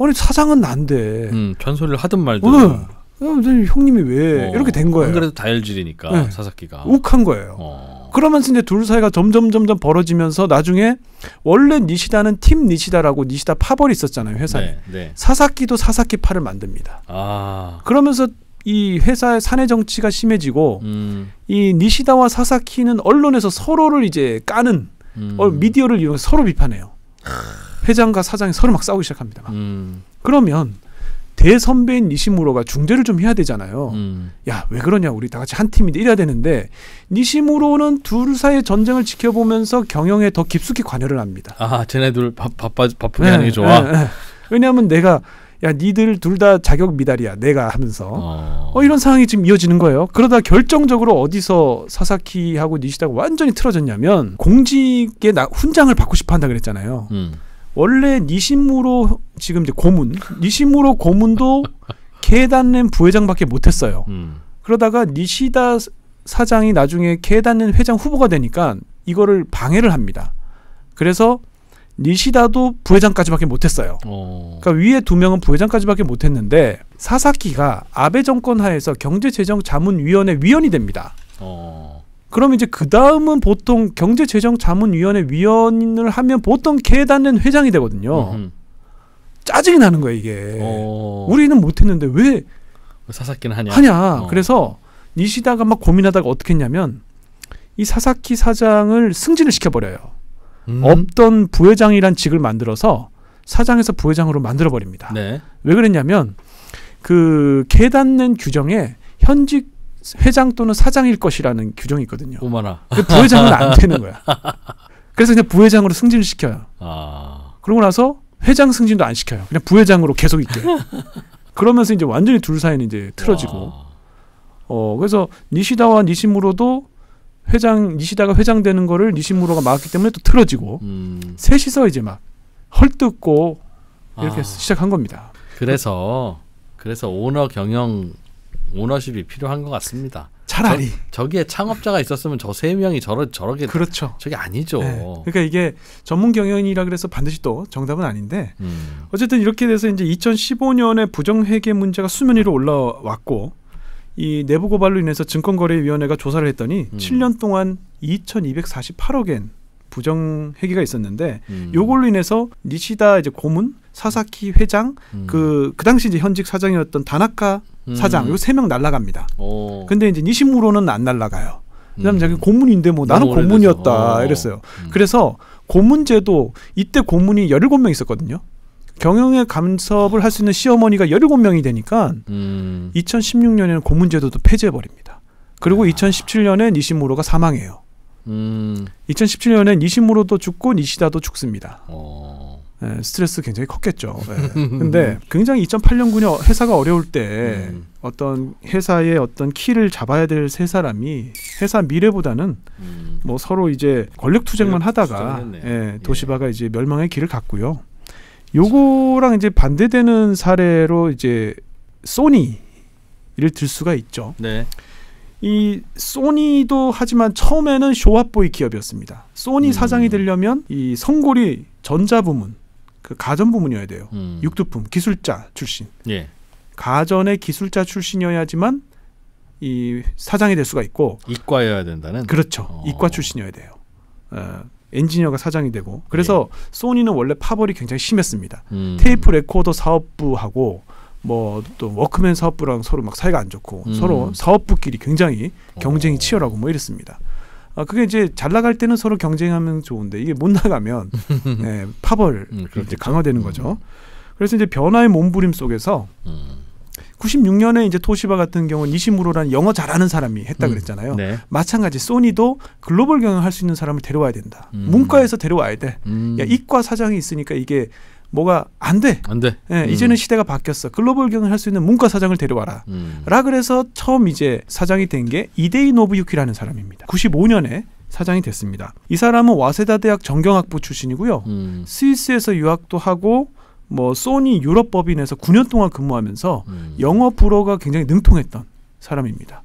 아니 사장은 난데. 음, 잔소리를 하든 말든. 어, 형님이 왜 어, 이렇게 된 거예요? 안 그래도 다혈질이니까 네. 사사키가 욱한 거예요. 어. 그러면서 이제 둘 사이가 점점 점점 벌어지면서 나중에 원래 니시다는 팀 니시다라고 니시다 파벌이 있었잖아요 회사에 네, 네. 사사키도 사사키 파를 만듭니다. 아. 그러면서 이 회사의 사내 정치가 심해지고 음. 이 니시다와 사사키는 언론에서 서로를 이제 까는 음. 어, 미디어를 이용해 서로 비판해요. 회장과 사장이 서로 막 싸우기 시작합니다. 막. 음. 그러면 대선배인 니시무로가 중재를 좀 해야 되잖아요. 음. 야, 왜 그러냐. 우리 다 같이 한 팀인데 이래야 되는데 니시무로는 둘 사이의 전쟁을 지켜보면서 경영에 더 깊숙이 관여를 합니다. 아, 쟤네들 바, 바빠, 바쁘게 네, 하는 게 좋아. 네, 네. 왜냐하면 내가 야, 니들 둘 다 자격 미달이야. 내가 하면서. 어. 어. 이런 상황이 지금 이어지는 거예요. 그러다 결정적으로 어디서 사사키하고 니시다가 완전히 틀어졌냐면 공직에 나, 훈장을 받고 싶어 한다 그랬잖아요. 음. 원래 니시무로 지금 이제 고문 니시무로 고문도 케단렌 부회장밖에 못했어요. 음. 그러다가 니시다 사장이 나중에 케단렌 회장 후보가 되니까 이거를 방해를 합니다. 그래서 니시다도 부회장까지밖에 못했어요. 어. 그러니까 위에 두 명은 부회장까지밖에 못했는데 사사키가 아베 정권 하에서 경제재정자문위원회 위원이 됩니다. 어. 그럼 이제 그 다음은 보통 경제재정자문위원회 위원을 하면 보통 계단은 회장이 되거든요. 음흠. 짜증이 나는 거예요 이게. 어... 우리는 못했는데 왜 사사키는 하냐? 하냐. 어. 그래서 니시다가 막 고민하다가 어떻게 했냐면 이 사사키 사장을 승진을 시켜버려요. 음. 없던 부회장이란 직을 만들어서 사장에서 부회장으로 만들어 버립니다. 네. 왜 그랬냐면 그 계단낸 규정에 현직 회장 또는 사장일 것이라는 규정이 있거든요. 오마나. 그 부회장은 안 되는 거야. 그래서 그냥 부회장으로 승진을 시켜요. 아. 그러고 나서 회장 승진도 안 시켜요. 그냥 부회장으로 계속 있게. 그러면서 이제 완전히 둘 사이는 이제 틀어지고. 어 그래서 니시다와 니시무로도 회장 니시다가 회장 되는 거를 니시무로가 막았기 때문에 또 틀어지고 음. 셋이서 이제 막 헐뜯고 이렇게 아. 시작한 겁니다. 그래서 그래서 오너 경영 오너십이 필요한 것 같습니다. 차라리 저, 기에 창업자가 있었으면 저 세 명이 저러 저렇게 그렇죠. 저게 아니죠. 네. 그러니까 이게 전문 경영이라 그래서 반드시 또 정답은 아닌데 음. 어쨌든 이렇게 돼서 이제 2015년에 부정회계 문제가 수면 위로 올라왔고 이 내부 고발로 인해서 증권거래위원회가 조사를 했더니 음. 7년 동안 2,248억엔 부정 회계가 있었는데 음. 요걸로 인해서 니시다 이제 고문 사사키 회장 그그 음. 그 당시 이제 현직 사장이었던 다나카 음. 사장 음. 요세 명 날라갑니다. 근데 이제 니시무로는 안 날라가요. 그다 음. 자기 고문인데 뭐 나는 고문이었다 오. 어. 이랬어요. 음. 그래서 고문제도 이때 고문이 열일곱 명 있었거든요. 경영에 감섭을할 수 있는 시어머니가 열일곱 명이 되니까 음. 2016년에는 고문제도도 폐지해버립니다. 그리고 아. 2017년에 니시무로가 사망해요. 음. 2017년에 니시무로도 죽고 니시다도 죽습니다. 오. 어. 예, 스트레스 굉장히 컸겠죠. 예. 근데 굉장히 2008년 9년 회사가 어려울 때 음. 어떤 회사의 어떤 키를 잡아야 될 세 사람이 회사 미래보다는 음. 뭐 서로 이제 권력 투쟁만 권 하다가 예, 예, 도시바가 예. 이제 멸망의 길을 갔고요. 요거랑 이제 반대되는 사례로 이제 소니를 들 수가 있죠. 네. 이 소니도 하지만 처음에는 쇼합보이 기업이었습니다. 소니 음. 사장이 되려면 이 성골이 전자 부문 그 가전 부문이어야 돼요. 음. 육두품 기술자 출신. 예. 가전의 기술자 출신이어야지만 이 사장이 될 수가 있고 이과여야 된다는. 그렇죠. 어. 이과 출신이어야 돼요. 어, 엔지니어가 사장이 되고 그래서 예. 소니는 원래 파벌이 굉장히 심했습니다. 음. 테이프 레코더 사업부하고 뭐 또 워크맨 사업부랑 서로 막 사이가 안 좋고 음. 서로 사업부끼리 굉장히 경쟁이 어. 치열하고 뭐 이랬습니다. 아, 그게 이제 잘 나갈 때는 서로 경쟁하면 좋은데 이게 못 나가면 네, 파벌 음, 이제 강화되는 음. 거죠. 그래서 이제 변화의 몸부림 속에서 음. 96년에 이제 토시바 같은 경우는 이시무로라는 영어 잘하는 사람이 했다 음, 그랬잖아요. 음, 네. 마찬가지 소니도 글로벌 경영할 수 있는 사람을 데려와야 된다. 음. 문과에서 데려와야 돼. 음. 야, 이과 사장이 있으니까 이게 뭐가 안 돼. 안 돼. 예, 음. 이제는 시대가 바뀌었어. 글로벌 경영을 할 수 있는 문과 사장을 데려와라. 음. 라 그래서 처음 이제 사장이 된 게 이데이 노부유키라는 사람입니다. 95년에 사장이 됐습니다. 이 사람은 와세다 대학 정경학부 출신이고요. 음. 스위스에서 유학도 하고 뭐 소니 유럽 법인에서 9년 동안 근무하면서 음. 영어 불어가 굉장히 능통했던 사람입니다.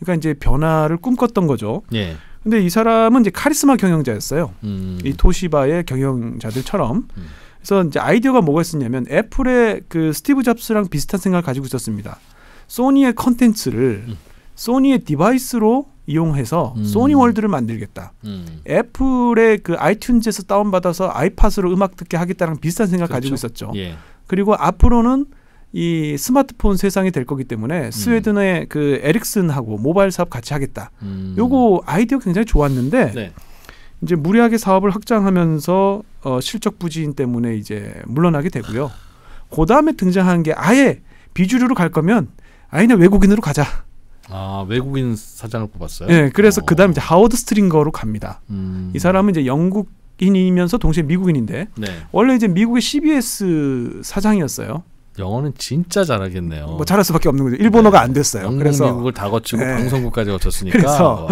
그러니까 이제 변화를 꿈꿨던 거죠. 예. 근데 이 사람은 이제 카리스마 경영자였어요. 음. 이 토시바의 경영자들처럼. 음. 그래서 이제 아이디어가 뭐가 있었냐면 애플의 그 스티브 잡스랑 비슷한 생각을 가지고 있었습니다. 소니의 컨텐츠를 음. 소니의 디바이스로 이용해서 음. 소니 월드를 만들겠다. 음. 애플의 그 아이튠즈에서 다운받아서 아이팟으로 음악 듣게 하겠다랑 비슷한 생각 그렇죠. 가지고 있었죠. 예. 그리고 앞으로는 이 스마트폰 세상이 될 거기 때문에 음. 스웨덴의 그 에릭슨하고 모바일 사업 같이 하겠다. 음. 요거 아이디어 굉장히 좋았는데 네. 이제 무리하게 사업을 확장하면서 어, 실적 부진 때문에 이제 물러나게 되고요. 그 다음에 등장한 게 아예 비주류로 갈 거면 아예 그냥 외국인으로 가자. 아 외국인 사장을 뽑았어요. 네, 그래서 어. 그다음 이제 하워드 스트링거로 갑니다. 음. 이 사람은 이제 영국인이면서 동시에 미국인인데 네. 원래 이제 미국의 CBS 사장이었어요. 영어는 진짜 잘하겠네요. 뭐 잘할 수밖에 없는 거죠. 일본어가 네. 안 됐어요. 영국, 그래서 미국을 다 거치고 네. 방송국까지 거쳤으니까. 그래서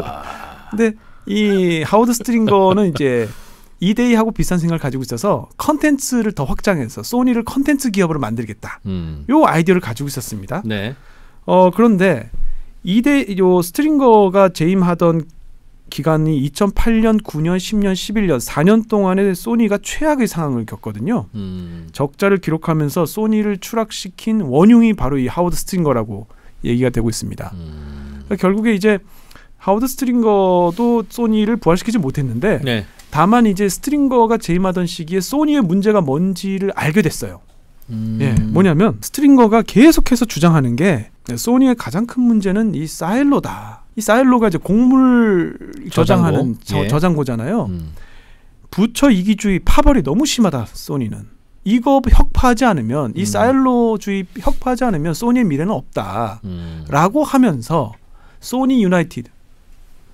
근데 이 하워드 스트링거는 이제 이데이하고 비슷한 생각을 가지고 있어서 컨텐츠를 더 확장해서 소니를 컨텐츠 기업으로 만들겠다. 음. 요 아이디어를 가지고 있었습니다. 네. 어 그런데 이데이 요 스트링거가 재임하던 기간이 2008년, 9년, 10년, 11년 4년 동안에 소니가 최악의 상황을 겪거든요. 음. 적자를 기록하면서 소니를 추락시킨 원흉이 바로 이 하워드 스트링거라고 얘기가 되고 있습니다. 음. 그러니까 결국에 이제 하워드 스트링거도 소니를 부활시키지 못했는데 네. 다만 이제 스트링거가 재임하던 시기에 소니의 문제가 뭔지를 알게 됐어요. 예, 음. 예, 뭐냐면 스트링거가 계속해서 주장하는 게 소니의 가장 큰 문제는 이 사일로다. 이 사일로가 이제 곡물 저장하는 저장고? 예. 저, 장고잖아요 음. 부처 이기주의 파벌이 너무 심하다 소니는. 이거 혁파하지 않으면 이 음. 사일로주의 혁파하지 않으면 소니의 미래는 없다라고 음. 하면서 소니 유나이티드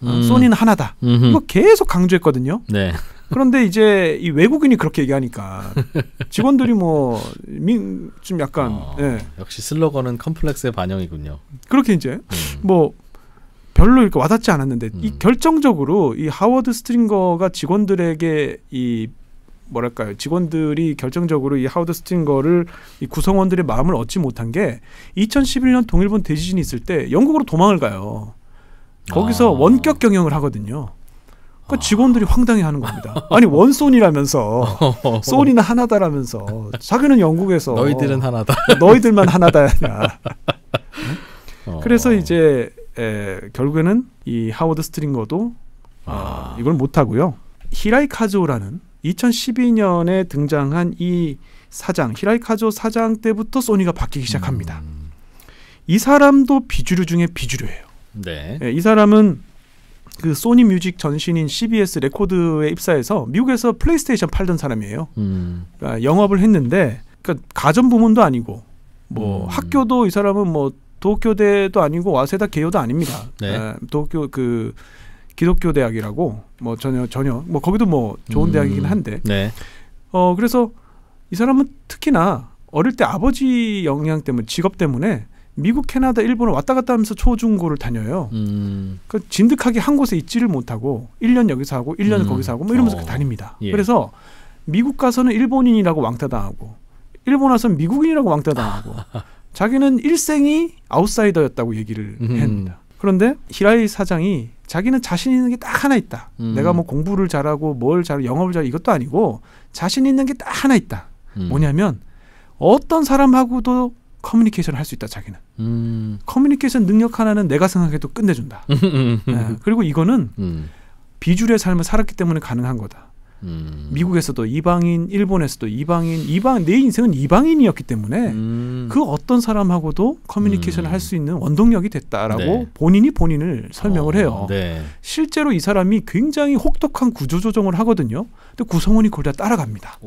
음. 어, 소니는 하나다. 음흠. 이거 계속 강조했거든요. 네. 그런데 이제 이 외국인이 그렇게 얘기하니까 직원들이 뭐 좀 약간 어, 예. 역시 슬로건은 컴플렉스의 반영이군요. 그렇게 이제 음. 뭐 별로 이렇게 와닿지 않았는데 음. 이 결정적으로 이 하워드 스트링거가 직원들에게 이 뭐랄까요 직원들이 결정적으로 이 하워드 스트링거를이 구성원들의 마음을 얻지 못한 게 2011년 동일본 대지진이 있을 때 영국으로 도망을 가요. 거기서 아. 원격 경영을 하거든요. 그 직원들이 황당해하는 겁니다. 아니 원손이라면서 소니는 하나다라면서 자기는 영국에서 너희들은 하나다. 너희들만 하나다. 어. 그래서 이제 에, 결국에는 이 하워드 스트링거도 어, 아. 어, 이걸 못 하고요. 히라이 카조라는 2012년에 등장한 이 사장 히라이 카조 사장 때부터 소니가 바뀌기 시작합니다. 음. 이 사람도 비주류 중에 비주류예요. 네. 예, 이 사람은 그 소니 뮤직 전신인 CBS 레코드에 입사해서 미국에서 플레이스테이션 팔던 사람이에요. 음. 그러니까 영업을 했는데 그러니까 가전 부문도 아니고 뭐 음. 학교도 이 사람은 뭐 도쿄대도 아니고 와세다 개요도 아닙니다. 네. 아, 도쿄 그 기독교 대학이라고 뭐 전혀 전혀 뭐 거기도 뭐 좋은 음. 대학이긴 한데. 네. 어 그래서 이 사람은 특히나 어릴 때 아버지 영향 때문에 직업 때문에 미국, 캐나다, 일본을 왔다 갔다 하면서 초중고를 다녀요. 음. 그러니까 진득하게 한 곳에 있지를 못하고 1년 여기서 하고 1년 음. 거기서 하고 뭐 이러면서 어. 그 다닙니다. 예. 그래서 미국 가서는 일본인이라고 왕따 당하고 일본 와서 는 미국인이라고 왕따 당하고 자기는 일생이 아웃사이더였다고 얘기를 음. 습니다 그런데 히라이 사장이 자기는 자신 있는 게 딱 하나 있다. 음. 내가 뭐 공부를 잘하고 뭘 잘, 하고 영업을 잘하고 이것도 아니고 자신 있는 게 딱 하나 있다. 음. 뭐냐면 어떤 사람하고도 커뮤니케이션을 할 수 있다 자기는 음. 커뮤니케이션 능력 하나는 내가 생각해도 끝내준다 음. 네. 그리고 이거는 음. 비주류의 삶을 살았기 때문에 가능한 거다 음. 미국에서도 이방인 일본에서도 이방인 이방 내 인생은 이방인이었기 때문에 음. 그 어떤 사람하고도 커뮤니케이션을 할수 음. 있는 원동력이 됐다라고 네. 본인이 본인을 설명을 어, 해요 네. 실제로 이 사람이 굉장히 혹독한 구조조정을 하거든요 근데 구성원이 그걸 다 따라갑니다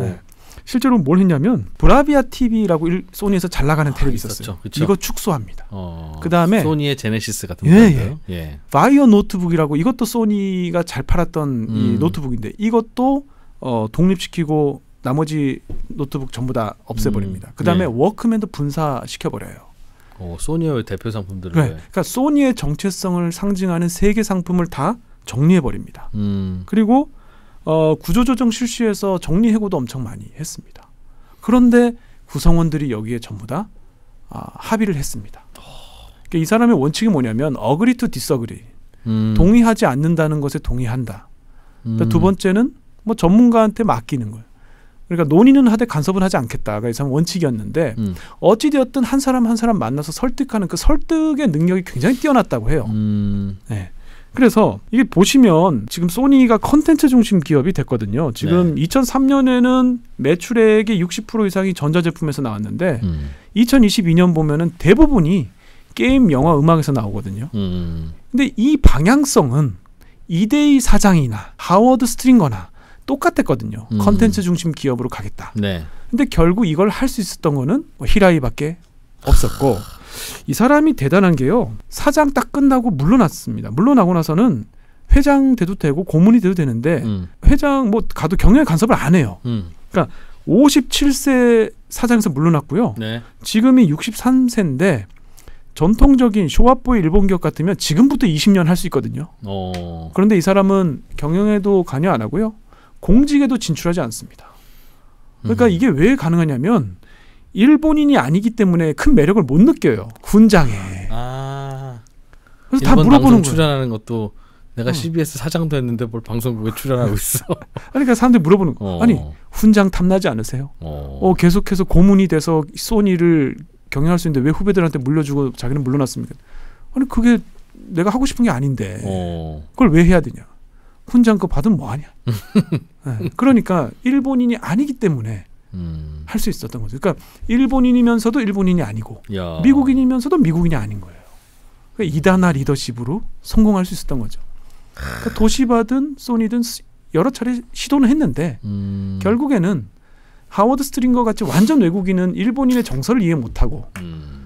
네. 실제로 뭘 했냐면 브라비아 TV라고 일, 소니에서 잘 나가는 텔레비 아, 있었어요. 그쵸? 이거 축소합니다. 어, 그다음에 소니의 제네시스 같은 거 예, 예, 예. 예. 바이오 노트북이라고 이것도 소니가 잘 팔았던 음. 이 노트북인데 이것도 어, 독립시키고 나머지 노트북 전부 다 없애버립니다. 음. 그다음에 예. 워크맨도 분사시켜 버려요. 어, 소니의 대표 상품들을 네. 그러니까 소니의 정체성을 상징하는 세 개 상품을 다 정리해 버립니다. 음. 그리고 어, 구조조정 실시해서 정리해고도 엄청 많이 했습니다. 그런데 구성원들이 여기에 전부 다 아, 합의를 했습니다. 그러니까 이 사람의 원칙이 뭐냐면 어그리 e 디서 o d 동의하지 않는다는 것에 동의한다. 그러니까 음. 두 번째는 뭐 전문가한테 맡기는 거예요. 그러니까 논의는 하되 간섭은 하지 않겠다가 이 사람 원칙이었는데 음. 어찌되었든 한 사람 한 사람 만나서 설득하는 그 설득의 능력이 굉장히 뛰어났다고 해요. 음. 네. 그래서 이게 보시면 지금 소니가 컨텐츠 중심 기업이 됐거든요. 지금 네. 2003년에는 매출액의 60% 이상이 전자제품에서 나왔는데 음. 2022년 보면은 대부분이 게임, 영화, 음악에서 나오거든요. 음. 근데 이 방향성은 이데이 사장이나 하워드 스트링거나 똑같았거든요. 음. 컨텐츠 중심 기업으로 가겠다. 네. 근데 결국 이걸 할 수 있었던 거는 뭐 히라이밖에 없었고 이 사람이 대단한 게요. 사장 딱 끝나고 물러났습니다. 물러나고 나서는 회장 돼도 되고 고문이 돼도 되는데 음. 회장 뭐 가도 경영 간섭을 안 해요. 음. 그러니까 57세 사장에서 물러났고요. 네. 지금이 63세인데 전통적인 쇼와보이 일본 기업 같으면 지금부터 20년 할 수 있거든요. 오. 어. 그런데 이 사람은 경영에도 관여 안 하고요. 공직에도 진출하지 않습니다. 그러니까 음. 이게 왜 가능하냐면 일본인이 아니기 때문에 큰 매력을 못 느껴요. 군장에. 아. 그래서 다 물어보는 거 출연하는 것도 내가 응. 어. CBS 사장도 했는데 뭘 방송국에 출연하고 네. 있어. 그러니까 사람들이 물어보는 거. 어. 아니, 훈장 탐나지 않으세요? 어. 어, 계속해서 고문이 돼서 소니를 경영할 수 있는데 왜 후배들한테 물려주고 자기는 물러났습니까? 아니, 그게 내가 하고 싶은 게 아닌데. 어. 그걸 왜 해야 되냐? 훈장 그 받으면 뭐 하냐? 네. 그러니까 일본인이 아니기 때문에 음. 할수 있었던 거죠. 그러니까 일본인이면서도 일본인이 아니고 야. 미국인이면서도 미국인이 아닌 거예요. 그러니까 이단화 리더십으로 성공할 수 있었던 거죠. 그러니까 도시바든 소니든 여러 차례 시도는 했는데 음. 결국에는 하워드 스트링과 같이 완전 외국인은 일본인의 정서를 이해 못하고 음.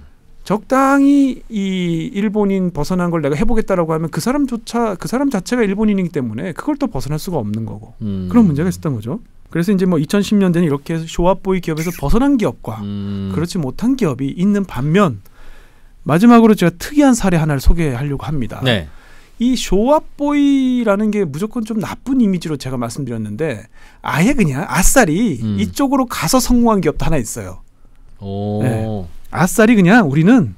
적당히 이 일본인 벗어난 걸 내가 해보겠다라고 하면 그 사람조차 그 사람 자체가 일본인이기 때문에 그걸 또 벗어날 수가 없는 거고 음. 그런 문제가 있었던 거죠. 그래서 이제 뭐 2010년대는 이렇게 쇼합보이 기업에서 벗어난 기업과 음. 그렇지 못한 기업이 있는 반면 마지막으로 제가 특이한 사례 하나를 소개하려고 합니다. 네. 이 쇼합보이라는 게 무조건 좀 나쁜 이미지로 제가 말씀드렸는데 아예 그냥 아싸리 음. 이쪽으로 가서 성공한 기업도 하나 있어요. 오. 네. 아싸리 그냥 우리는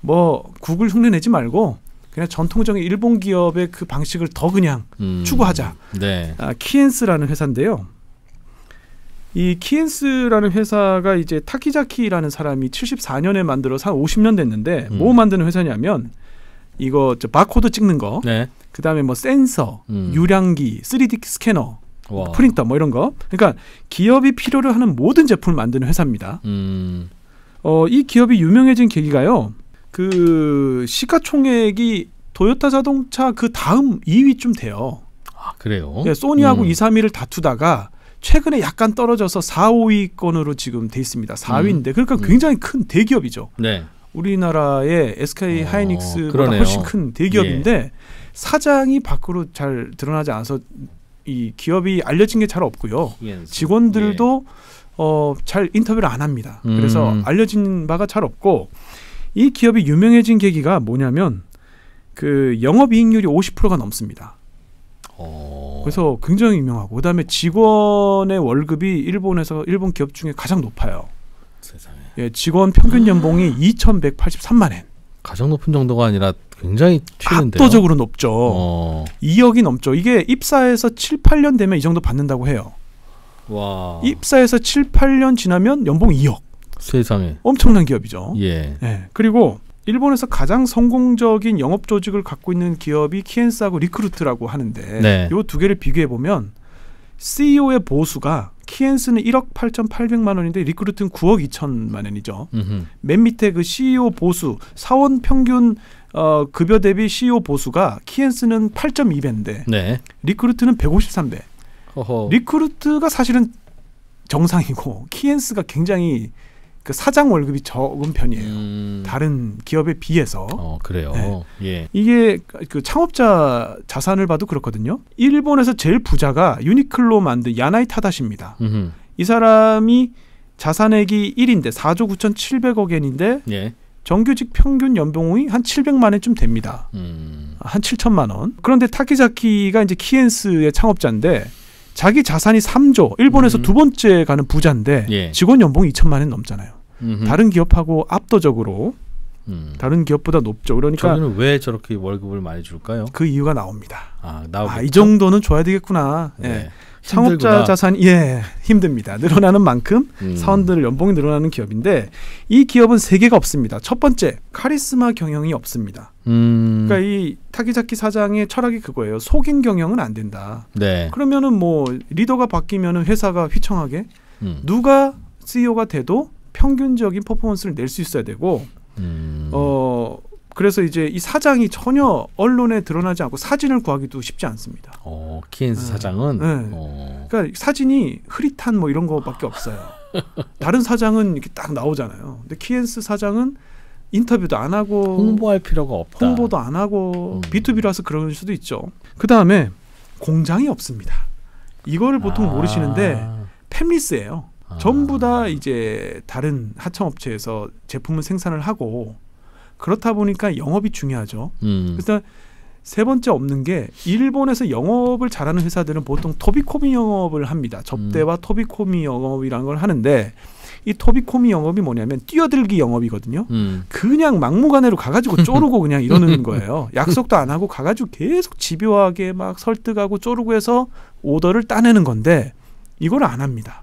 뭐 국을 흉내내지 말고 그냥 전통적인 일본 기업의 그 방식을 더 그냥 음, 추구하자. 네. 아, 키엔스라는 회사인데요. 이 키엔스라는 회사가 이제 타키자키라는 사람이 74년에 만들어서 한 50년 됐는데 음. 뭐 만드는 회사냐면 이거 저 바코드 찍는 거, 네. 그다음에 뭐 센서, 음. 유량기, 3D 스캐너, 와. 프린터 뭐 이런 거. 그러니까 기업이 필요로 하는 모든 제품을 만드는 회사입니다. 음. 어, 이 기업이 유명해진 계기가요. 그 시가총액이 도요타 자동차 그 다음 2위쯤 돼요. 아, 그래요? 네, 소니하고 음. 2, 3위를 다투다가 최근에 약간 떨어져서 4, 5위권으로 지금 돼 있습니다. 4위인데 음. 그러니까 음. 굉장히 음. 큰 대기업이죠. 네. 우리나라의 SK 어, 하이닉스보다 그러네요. 훨씬 큰 대기업인데 예. 사장이 밖으로 잘 드러나지 않아서 이 기업이 알려진 게 잘 없고요. 예, 직원들도 예. 어, 잘 인터뷰를 안 합니다. 그래서 음. 알려진 바가 잘 없고 이 기업이 유명해진 계기가 뭐냐면 그 영업이익률이 50%가 넘습니다. 어. 그래서 굉장히 유명하고 그다음에 직원의 월급이 일본에서 일본 기업 중에 가장 높아요. 세상에. 예, 직원 평균 연봉이 음. 2,183만 엔. 가장 높은 정도가 아니라 굉장히 튀는데요. 압도적으로 높죠. 어. 2억이 넘죠. 이게 입사해서 7, 8년 되면 이 정도 받는다고 해요. 와. 입사해서 7, 8년 지나면 연봉 2억. 세상에. 엄청난 기업이죠. 예. 예. 그리고 일본에서 가장 성공적인 영업 조직을 갖고 있는 기업이 키엔스하고 리크루트라고 하는데 네. 요두 개를 비교해 보면 CEO의 보수가 키엔스는 1억 8,800만 원인데 리크루트는 9억 2천만 원이죠. 음흠. 맨 밑에 그 CEO 보수 사원 평균 어, 급여 대비 CEO 보수가 키엔스는 8.2배인데 네. 리크루트는 153배. 어허. 리크루트가 사실은 정상이고 키엔스가 굉장히 그 사장 월급이 적은 편이에요. 음. 다른 기업에 비해서. 어, 그래요. 네. 예. 이게 그 창업자 자산을 봐도 그렇거든요. 일본에서 제일 부자가 유니클로 만든 야나이 타다시입니다. 음흠. 이 사람이 자산액이 1인데 4조 9,700억 엔인데 예. 정규직 평균 연봉이 한 700만 엔쯤 됩니다. 음. 한 7천만 원. 그런데 타키자키가 이제 키엔스의 창업자인데 자기 자산이 3조, 일본에서 음. 두 번째 가는 부자인데 예. 직원 연봉이 2천만 원 넘잖아요. 음흠. 다른 기업하고 압도적으로 음. 다른 기업보다 높죠. 그러니까 저는 왜 저렇게 월급을 많이 줄까요? 그 이유가 나옵니다. 아, 아이 정도는 줘야 되겠구나. 예. 네. 예. 창업자 자산이 예, 힘듭니다. 늘어나는 만큼 음. 사원들 연봉이 늘어나는 기업인데 이 기업은 세 개가 없습니다. 첫 번째, 카리스마 경영이 없습니다. 음. 그러니까 이 타기자키 사장의 철학이 그거예요. 속인 경영은 안 된다. 네. 그러면은 뭐 리더가 바뀌면은 회사가 휘청하게 음. 누가 CEO가 돼도 평균적인 퍼포먼스를 낼 수 있어야 되고 음. 어 그래서 이제 이 사장이 전혀 언론에 드러나지 않고 사진을 구하기도 쉽지 않습니다. 어, 키엔스 네. 사장은 네. 어. 그러니까 사진이 흐릿한 뭐 이런 거밖에 없어요. 다른 사장은 이렇게 딱 나오잖아요. 근데 키엔스 사장은 인터뷰도 안 하고 홍보할 필요가 없다. 홍보도 안 하고 음. B2B라서 그럴 수도 있죠. 그다음에 공장이 없습니다. 이거를 보통 아. 모르시는데 팸리스예요. 아. 전부 다 이제 다른 하청업체에서 제품을 생산을 하고 그렇다 보니까 영업이 중요하죠. 음. 그래서 세 번째 없는 게 일본에서 영업을 잘하는 회사들은 보통 토비코미 영업을 합니다. 접대와 음. 토비코미 영업이라는 걸 하는데 이토비콤이 영업이 뭐냐면 뛰어들기 영업이거든요. 음. 그냥 막무가내로 가가지고 쪼르고 그냥 이러는 거예요. 약속도 안 하고 가가지고 계속 집요하게 막 설득하고 쪼르고 해서 오더를 따내는 건데 이걸 안 합니다.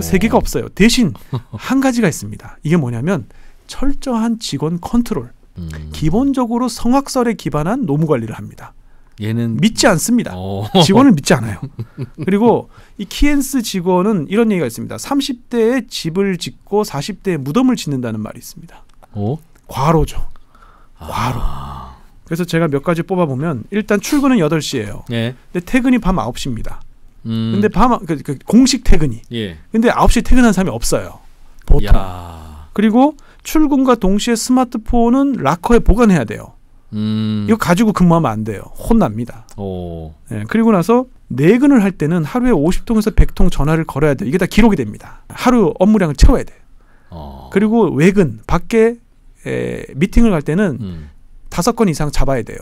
세 개가 없어요. 대신 한 가지가 있습니다. 이게 뭐냐면 철저한 직원 컨트롤. 음. 기본적으로 성악설에 기반한 노무 관리를 합니다. 얘는 믿지 않습니다. 오. 어. 직원을 믿지 않아요. 그리고 이 키엔스 직원은 이런 얘기가 있습니다. 30대에 집을 짓고 40대에 무덤을 짓는다는 말이 있습니다. 오? 어? 과로죠. 아. 과로. 아. 그래서 제가 몇 가지 뽑아보면 일단 출근은 8시예요. 예. 근데 퇴근이 밤 9시입니다. 음. 근데 밤 아, 그, 그 공식 퇴근이. 예. 근데 9시 퇴근한 사람이 없어요. 보통. 야. 그리고 출근과 동시에 스마트폰은 락커에 보관해야 돼요. 음. 이거 가지고 근무하면 안 돼요. 혼납니다. 오. 네, 그리고 나서 내근을 할 때는 하루에 50통에서 100통 전화를 걸어야 돼요. 이게 다 기록이 됩니다. 하루 업무량을 채워야 돼요. 어. 그리고 외근, 밖에 에, 미팅을 갈 때는 음. 다섯 건 이상 잡아야 돼요.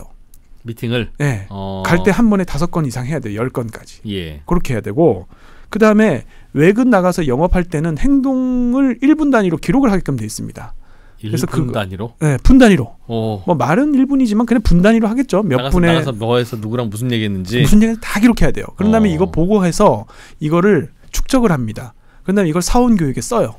미팅을? 네. 어. 갈때 한 번에 5건 이상 해야 돼요. 10건까지. 예. 그렇게 해야 되고 그다음에 외근 나가서 영업할 때는 행동을 1분 단위로 기록을 하게끔 돼 있습니다. 그래서 그 단위로? 네, 분 단위로. 오. 어. 뭐 말은 1분이지만 그냥 분 단위로 하겠죠. 몇 나가서, 분에 나가서 뭐에서 누구랑 무슨 얘기했는지 무슨 얘기 다 기록해야 돼요. 그런 다음에 오. 어. 이거 보고해서 이거를 축적을 합니다. 그런 다음에 이걸 사원 교육에 써요.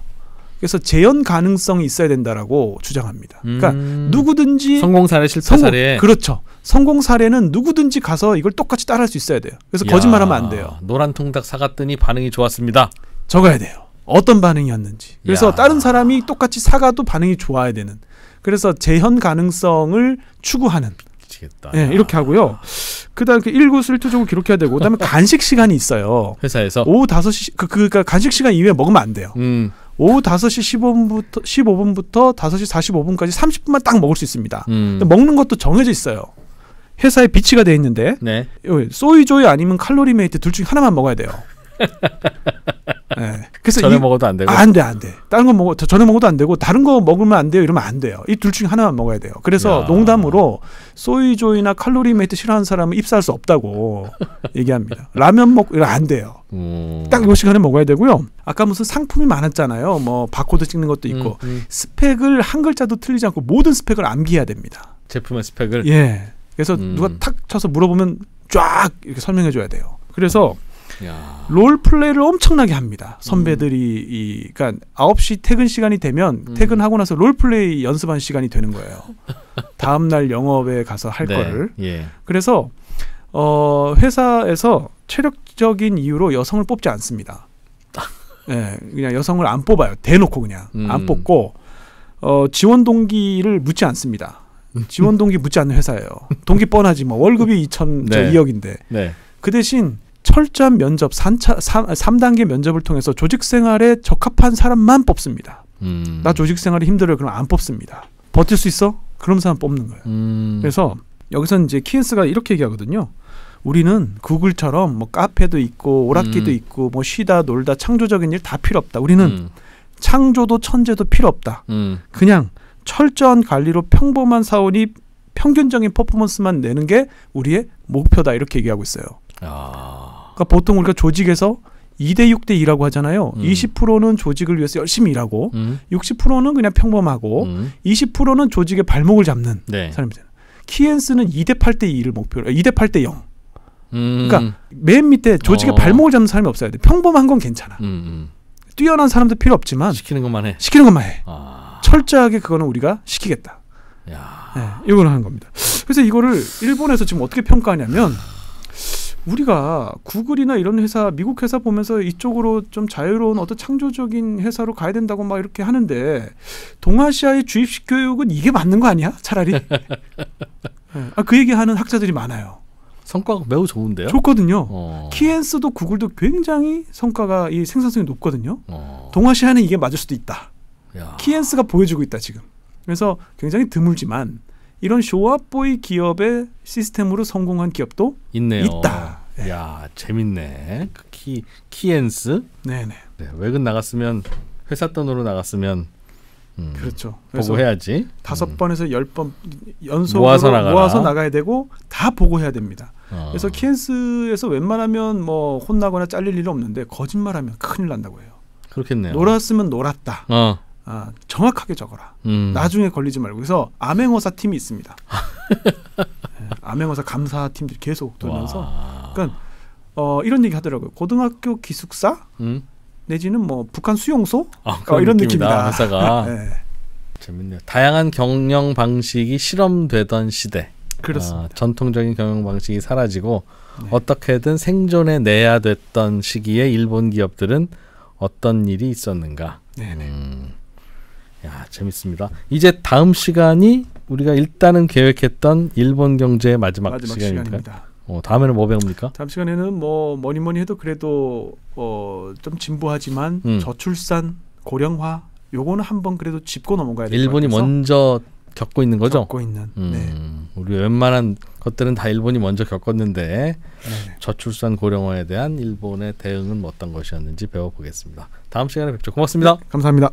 그래서 재현 가능성이 있어야 된다라고 주장합니다. 그러니까 음. 그러니까 누구든지 성공 사례 실패 성공, 사례 그렇죠. 성공 사례는 누구든지 가서 이걸 똑같이 따라할 수 있어야 돼요. 그래서 거짓말하면 안 돼요. 노란 통닭 사갔더니 반응이 좋았습니다. 적어야 돼요. 어떤 반응이었는지. 그래서 야. 다른 사람이 똑같이 사가도 반응이 좋아야 되는. 그래서 재현 가능성을 추구하는. 미치겠다. 예, 네, 이렇게 하고요. 그다음 그 일구슬투족을 기록해야 되고 그다음에 간식 시간이 있어요. 회사에서 오후 다섯 시 그 그니까 그러니까 간식 시간 이후에 먹으면 안 돼요. 음. 오후 다섯 시 십오 분부터 십오 분부터 다섯 시 사십오 분까지 삼십 분만딱 먹을 수 있습니다. 음. 먹는 것도 정해져 있어요. 회사에 비치가 돼 있는데 네. 소이조이 아니면 칼로리메이트 둘 중에 하나만 먹어야 돼요. 네. 그래서 전에 이, 먹어도 안 되고 안돼 안돼 다른 거 먹어 전에 먹어도 안 되고 다른 거 먹으면 안 돼요 이러면 안 돼요 이 둘 중에 하나만 먹어야 돼요 그래서 야. 농담으로 소이조이나 칼로리메이트 싫어하는 사람은 입사할 수 없다고 얘기합니다 라면 먹안 이러면 돼요 음. 딱요 시간에 먹어야 되고요 아까 무슨 상품이 많았잖아요 뭐 바코드 찍는 것도 있고 음, 음. 스펙을 한 글자도 틀리지 않고 모든 스펙을 암기해야 됩니다 제품의 스펙을 예 그래서 누가 음. 탁 쳐서 물어보면 쫙 이렇게 설명해 줘야 돼요 그래서 음. 롤플레이를 엄청나게 합니다. 음. 선배들이 음. 이 그러니까 9시 퇴근 시간이 되면 음. 퇴근하고 나서 롤플레이 연습한 시간이 되는 거예요. 다음 날 영업에 가서 할 네. 거를. 예. 그래서 어 회사에서 체력적인 이유로 여성을 뽑지 않습니다. 예, 그냥 여성을 안 뽑아요. 대놓고 그냥 음. 안 뽑고 어 지원 동기를 묻지 않습니다. 지원 동기 묻지 않는 회사예요. 동기 뻔하지 뭐 월급이 2천 네. 2억인데 네. 그 대신 철저한 면접 산차 3, 단계 면접을 통해서 조직 생활에 적합한 사람만 뽑습니다. 음. 나 조직 생활이 힘들어요. 그럼 안 뽑습니다. 버틸 수 있어? 그럼 사람 뽑는 거예요. 음. 그래서 여기서 이제 키인스가 이렇게 얘기하거든요. 우리는 구글처럼 뭐 카페도 있고 오락기도 음. 있고 뭐 쉬다 놀다 창조적인 일 다 필요 없다. 우리는 음. 창조도 천재도 필요 없다. 음. 그냥 철저한 관리로 평범한 사원이 평균적인 퍼포먼스만 내는 게 우리의 목표다 이렇게 얘기하고 있어요. 아. 그러니까 보통 우리가 조직에서 2대 6대 2라고 하잖아요. 음. 20%는 조직을 위해서 열심히 일하고 음. 60%는 그냥 평범하고 음. 20%는 조직의 발목을 잡는 네. 사람이잖아요. 키엔스는 2대 8대 2를 목표로 2대 8대 0. 음. 그러니까 맨 밑에 조직의 어. 발목을 잡는 사람이 없어야 돼. 평범한 건 괜찮아. 음, 음. 뛰어난 사람도 필요 없지만 시키는 것만 해. 시키는 것만 해. 아. 철저하게 그거는 우리가 시키겠다. 야. 네, 이걸 하는 겁니다. 그래서 이거를 일본에서 지금 어떻게 평가하냐면 우리가 구글이나 이런 회사 미국 회사 보면서 이쪽으로 좀 자유로운 어떤 창조적인 회사로 가야 된다고 막 이렇게 하는데 동아시아의 주입식 교육은 이게 맞는 거 아니야? 차라리 네. 아, 그 얘기하는 학자들이 많아요. 성과가 매우 좋은데요? 좋거든요. 어. 키엔스도 구글도 굉장히 성과가 이 생산성이 높거든요. 어. 동아시아는 이게 맞을 수도 있다. 야. 키엔스가 보여주고 있다 지금. 그래서 굉장히 드물지만 이런 쇼업보이 기업의 시스템으로 성공한 기업도 있네요. 있다. 네. 야 재밌네. 그 키 키엔스. 네네. 네, 외근 나갔으면 회사 돈으로 나갔으면 음, 그렇죠. 보고 해야지. 다섯 음. 번에서 열 번 연속으로 모아서, 모아서, 나가야 되고 다 보고 해야 됩니다. 어. 그래서 키엔스에서 웬만하면 뭐 혼나거나 잘릴 일 없는데 거짓말하면 큰일 난다고 해요. 그렇겠네요. 놀았으면 놀았다. 어. 아, 정확하게 적어라. 음. 나중에 걸리지 말고 그래서 암행어사 팀이 있습니다. 예, 암행어사 감사 팀들 이 계속 돌면서 그러니까 어, 이런 얘기 하더라고요. 고등학교 기숙사 음? 내지는 뭐 북한 수용소 아, 어, 이런 느낌이다. 회사가 네. 재밌네요. 다양한 경영 방식이 실험되던 시대. 그렇습니다. 아, 전통적인 경영 방식이 사라지고 네. 어떻게든 생존해 내야 됐던 시기에 일본 기업들은 어떤 일이 있었는가. 네네. 음. 야, 재밌습니다. 이제 다음 시간이 우리가 일단은 계획했던 일본 경제의 마지막, 마지막 시간입니다. 어, 다음에는 뭐 배웁니까? 다음 시간에는 뭐 뭐니 뭐니 해도 그래도 어, 좀 진보하지만 음. 저출산, 고령화 요거는 한번 그래도 짚고 넘어가야 돼요. 일본이 먼저 겪고 있는 거죠? 겪고 있는. 음, 네. 우리 웬만한 것들은 다 일본이 먼저 겪었는데 네 저출산 고령화에 대한 일본의 대응은 뭐 어떤 것이었는지 배워보겠습니다. 다음 시간에 뵙죠. 고맙습니다. 네, 감사합니다.